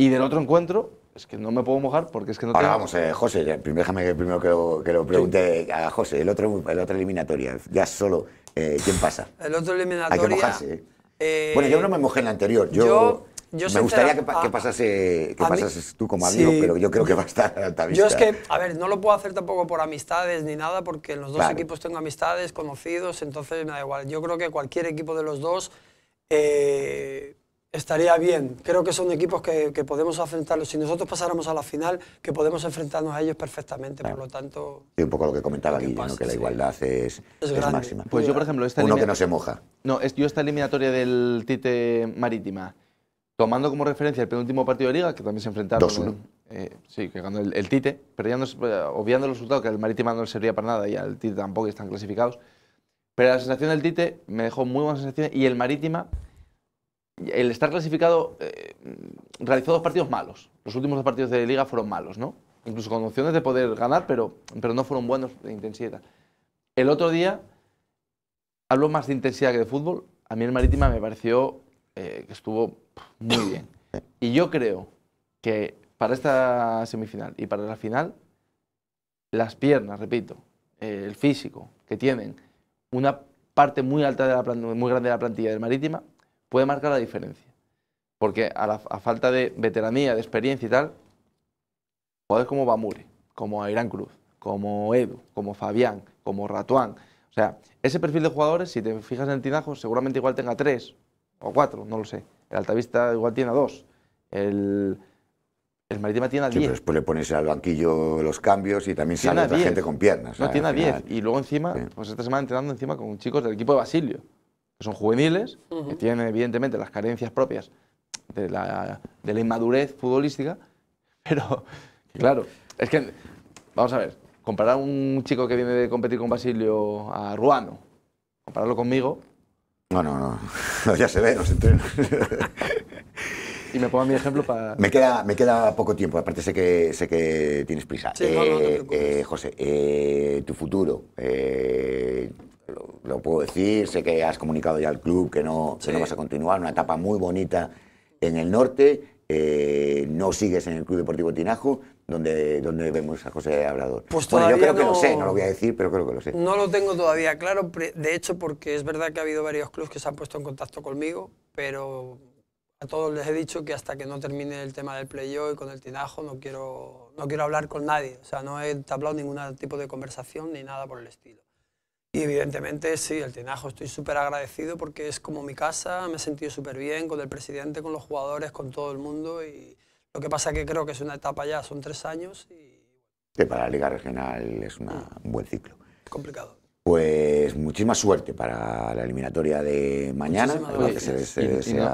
Y del otro encuentro, es que no me puedo mojar porque es que no Ahora tengo... vamos, eh, José, primero, déjame que primero que lo, pregunte a José, el otro, el otro eliminatoria, ya solo, eh, ¿quién pasa? El otro eliminatoria... Hay que mojarse. Eh. bueno, yo no me mojé en la anterior, yo... me gustaría que, pasase, pasases tú como amigo, pero yo creo que va a estar Yo es que, a ver, no lo puedo hacer tampoco por amistades ni nada, porque los dos equipos tengo amistades, conocidos, entonces me da igual. Yo creo que cualquier equipo de los dos estaría bien. Creo que son equipos que, podemos enfrentarlos. Si nosotros pasáramos a la final, que podemos enfrentarnos a ellos perfectamente. Por lo tanto. y un poco lo que comentaba Guillermo, que la igualdad es, es, máxima. Pues yo, por ejemplo, esta Uno que no se moja. yo esta eliminatoria del Tite Marítima, tomando como referencia el penúltimo partido de Liga, que también se enfrentaron. Eh, sí, que ganó el, Tite, perdiendo eh, obviando el resultado, que el Marítima no le servía para nada y al Tite tampoco están clasificados. Pero la sensación del Tite me dejó muy buena sensación y el Marítima el estar clasificado eh, realizó dos partidos malos. Los últimos dos partidos de liga fueron malos, ¿no? Incluso con opciones de poder ganar, pero, pero no fueron buenos de intensidad. El otro día habló más de intensidad que de fútbol. A mí el Marítima me pareció eh, que estuvo muy bien. Y yo creo que para esta semifinal y para la final, las piernas, repito, eh, el físico que tienen, una parte muy alta de la muy grande de la plantilla del Marítima puede marcar la diferencia. Porque a, la, falta de veteranía, de experiencia y tal, jugadores como Bamure, como Irán Cruz, como Edu, como Fabián, como Ratuán. O sea, ese perfil de jugadores, si te fijas en el Tinajo, seguramente igual tenga tres o cuatro, no lo sé. El Altavista igual tiene a dos. El, el Marítima tiene a diez. Sí, después le pones al banquillo los cambios y también sale otra gente con piernas. No, tiene a diez, Y luego encima, pues esta semana entrenando encima con chicos del equipo de Basilio son juveniles, que tienen evidentemente las carencias propias de la, inmadurez futbolística, pero claro, es que, vamos a ver, comparar un chico que viene de competir con Basilio a Ruano, compararlo conmigo. No, no, no, ya se ve, no se entrena. y me pongo mi ejemplo para... Me queda, me queda poco tiempo, aparte sé que, sé que tienes prisa. Eh, eh, José, eh, tu futuro, lo, puedo decir, sé que has comunicado ya al club que no, vas a continuar, una etapa muy bonita en el norte, eh, no sigues en el Club Deportivo Tinajo, donde, donde vemos a José Hablador. Pues todavía yo creo no, que lo sé, no lo voy a decir, pero creo que lo sé. No lo tengo todavía claro, de hecho, porque es verdad que ha habido varios clubes que se han puesto en contacto conmigo, pero a todos les he dicho que hasta que no termine el tema del playoff y con el Tinajo no quiero, no quiero hablar con nadie, o sea, no he hablado ningún tipo de conversación ni nada por el estilo. Y evidentemente sí, el Tinajo estoy súper agradecido porque es como mi casa, me he sentido súper bien con el presidente, con los jugadores, con todo el mundo y lo que pasa que creo que es una etapa ya, son tres años y... Que para la Liga Regional es mm. un buen ciclo. Complicado. Pues muchísima suerte para la eliminatoria de mañana.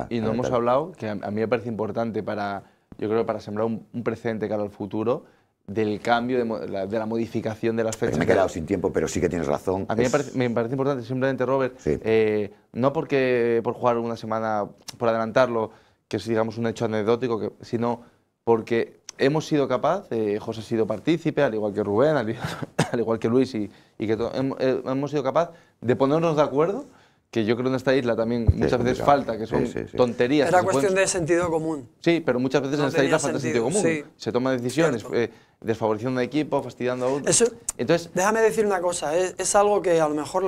y, no, hemos hablado, que a, mí me parece importante para, yo creo, para sembrar un, un precedente cara al futuro, del cambio, de, la, modificación de las fechas. me he quedado sin tiempo, pero sí que tienes razón. A mí me, parece, importante, simplemente, Robert, eh, no porque por jugar una semana, por adelantarlo, que es, un hecho anecdótico, sino porque hemos sido capaz, eh, José ha sido partícipe, al igual que Rubén, al, igual que Luis, y, que hemos, eh, hemos sido capaz de ponernos de acuerdo que yo creo en esta isla también muchas veces falta, que son tonterías. Era cuestión de sentido común. Sí, pero muchas veces en esta isla falta sentido común. Se toman decisiones eh, desfavoreciendo a equipo, fastidiando a otro. Entonces, déjame decir una cosa, es, algo que a lo mejor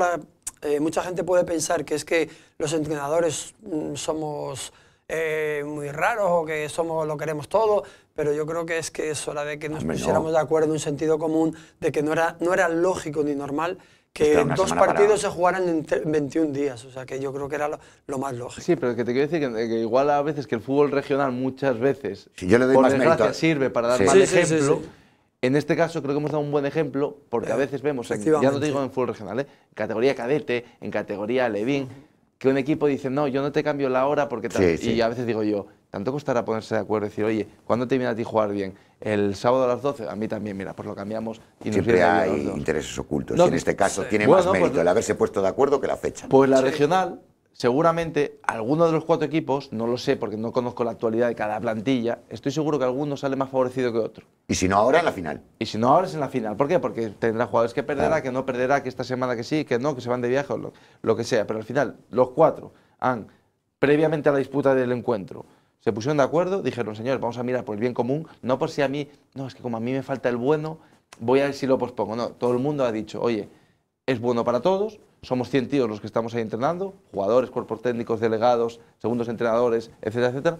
eh, mucha gente puede pensar, que es que los entrenadores mm, somos eh, muy raros o que somos lo queremos todo, pero yo creo que es que es hora de que nos pusiéramos de acuerdo en un sentido común de que no era, no era lógico ni normal que dos partidos se jugaran en 21 días, o sea que yo creo que era lo, más lógico. Sí, pero es que te quiero decir que, igual a veces que el fútbol regional muchas veces por desgracia sirve para dar mal ejemplo. en este caso creo que hemos dado un buen ejemplo porque a eh, veces vemos, en, ya no te digo en fútbol regional, ¿eh? en categoría cadete, en categoría levín, que un equipo dice, no, yo no te cambio la hora porque... Y a veces digo yo, tanto costará ponerse de acuerdo y decir, oye, ¿cuándo te viene a ti jugar bien? el sábado a las 12, a mí también, mira, pues lo cambiamos. Y Siempre hay intereses ocultos y en este caso tiene más pues mérito el haberse puesto de acuerdo que la fecha. Pues la regional, seguramente alguno de los cuatro equipos, no lo sé porque no conozco la actualidad de cada plantilla, estoy seguro que alguno sale más favorecido que otro. Y si no ahora en la final. Y si no ahora es en la final. ¿Por qué? Porque tendrá jugadores que perderá, que no perderá, que esta semana que sí, que no, que se van de viaje o lo que sea. Pero al final, los cuatro han, previamente a la disputa del encuentro, se pusieron de acuerdo, dijeron, señores, vamos a mirar por el bien común, no por si a mí, no, es que como a mí me falta el bueno, voy a ver si lo pospongo. No, todo el mundo ha dicho, oye, es bueno para todos, somos 100 tíos los que estamos ahí entrenando, jugadores, cuerpos técnicos, delegados, segundos entrenadores, etcétera, etcétera.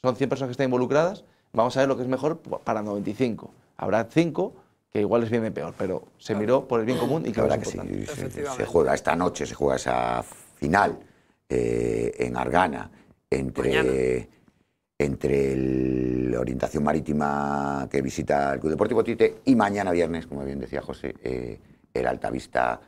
Son 100 personas que están involucradas, vamos a ver lo que es mejor para 95. Habrá 5 que igual les viene peor, pero se miró por el bien común y que habrá que sí, se juega esta noche, se juega esa final eh, en Argana entre entre la orientación marítima que visita el Club Deportivo Tite y mañana viernes, como bien decía José, eh, el Altavista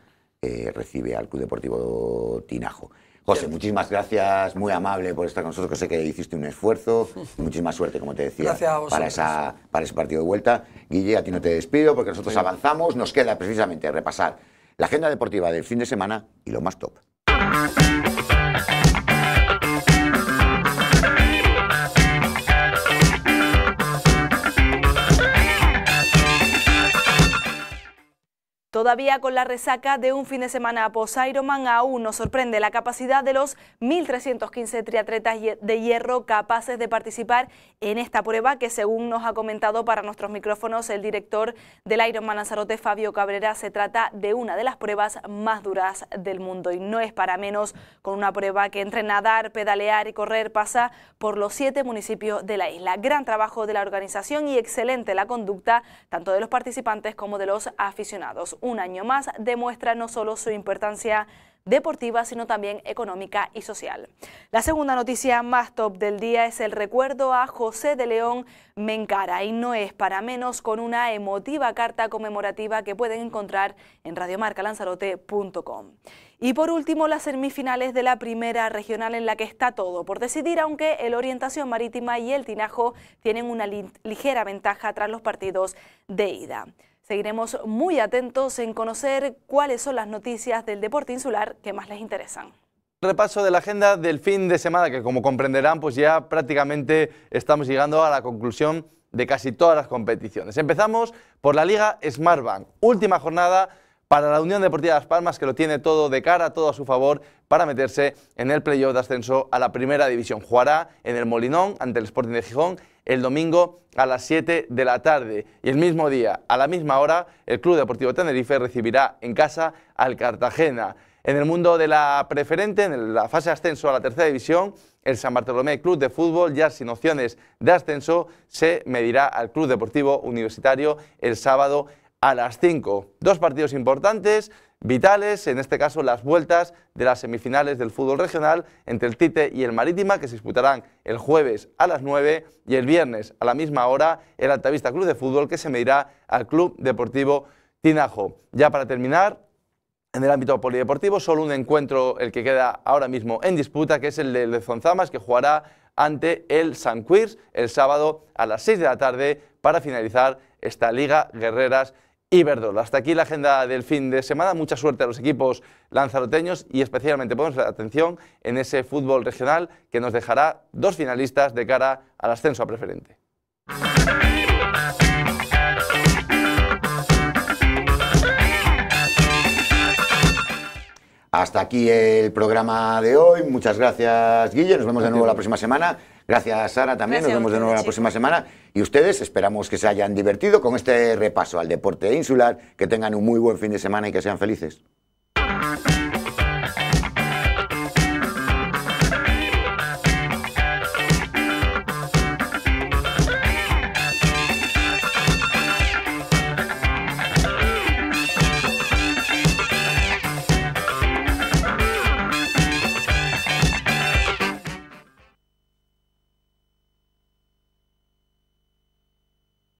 eh, recibe al Club Deportivo Tinajo. José, muchísimas gracias, muy amable por estar con nosotros, que sé que hiciste un esfuerzo, muchísima suerte, como te decía, para, ese partido de vuelta. Guille, a ti no te despido porque nosotros avanzamos, nos queda precisamente repasar la agenda deportiva del fin de semana y lo más top. Todavía con la resaca de un fin de semana post Ironman aún nos sorprende la capacidad de los 1.315 triatletas de hierro capaces de participar en esta prueba que según nos ha comentado para nuestros micrófonos el director del Ironman Lanzarote, Fabio Cabrera, se trata de una de las pruebas más duras del mundo y no es para menos con una prueba que entre nadar, pedalear y correr pasa por los siete municipios de la isla. Gran trabajo de la organización y excelente la conducta tanto de los participantes como de los aficionados un año más demuestra no solo su importancia deportiva, sino también económica y social. La segunda noticia más top del día es el recuerdo a José de León Mencara y no es para menos con una emotiva carta conmemorativa que pueden encontrar en radiomarcalanzarote.com. Y por último, las semifinales de la primera regional en la que está todo por decidir, aunque el Orientación Marítima y el Tinajo tienen una ligera ventaja tras los partidos de ida. Seguiremos muy atentos en conocer cuáles son las noticias del deporte insular que más les interesan. Repaso de la agenda del fin de semana, que como comprenderán, pues ya prácticamente estamos llegando a la conclusión de casi todas las competiciones. Empezamos por la Liga Smartbank, última jornada para la Unión Deportiva Las Palmas, que lo tiene todo de cara, todo a su favor, para meterse en el playoff de ascenso a la Primera División. Jugará en el Molinón ante el Sporting de Gijón el domingo a las 7 de la tarde. Y el mismo día, a la misma hora, el Club Deportivo Tenerife recibirá en casa al Cartagena. En el mundo de la preferente, en la fase de ascenso a la tercera división, el San Bartolomé Club de Fútbol, ya sin opciones de ascenso, se medirá al Club Deportivo Universitario el sábado a las 5. Dos partidos importantes, vitales, en este caso las vueltas de las semifinales del fútbol regional entre el Tite y el Marítima, que se disputarán el jueves a las 9 y el viernes a la misma hora el Altavista Club de Fútbol, que se medirá al Club Deportivo Tinajo. Ya para terminar, en el ámbito polideportivo, solo un encuentro el que queda ahora mismo en disputa, que es el de Zonzamas, que jugará ante el San Quirz el sábado a las 6 de la tarde para finalizar esta Liga Guerreras Iberdrola. Hasta aquí la agenda del fin de semana. Mucha suerte a los equipos lanzaroteños y especialmente ponemos la atención en ese fútbol regional que nos dejará dos finalistas de cara al ascenso a preferente. Hasta aquí el programa de hoy. Muchas gracias, Guille. Nos vemos de nuevo la próxima semana. Gracias, Sara, también. Nos vemos de nuevo la próxima semana. Y ustedes esperamos que se hayan divertido con este repaso al deporte insular, que tengan un muy buen fin de semana y que sean felices.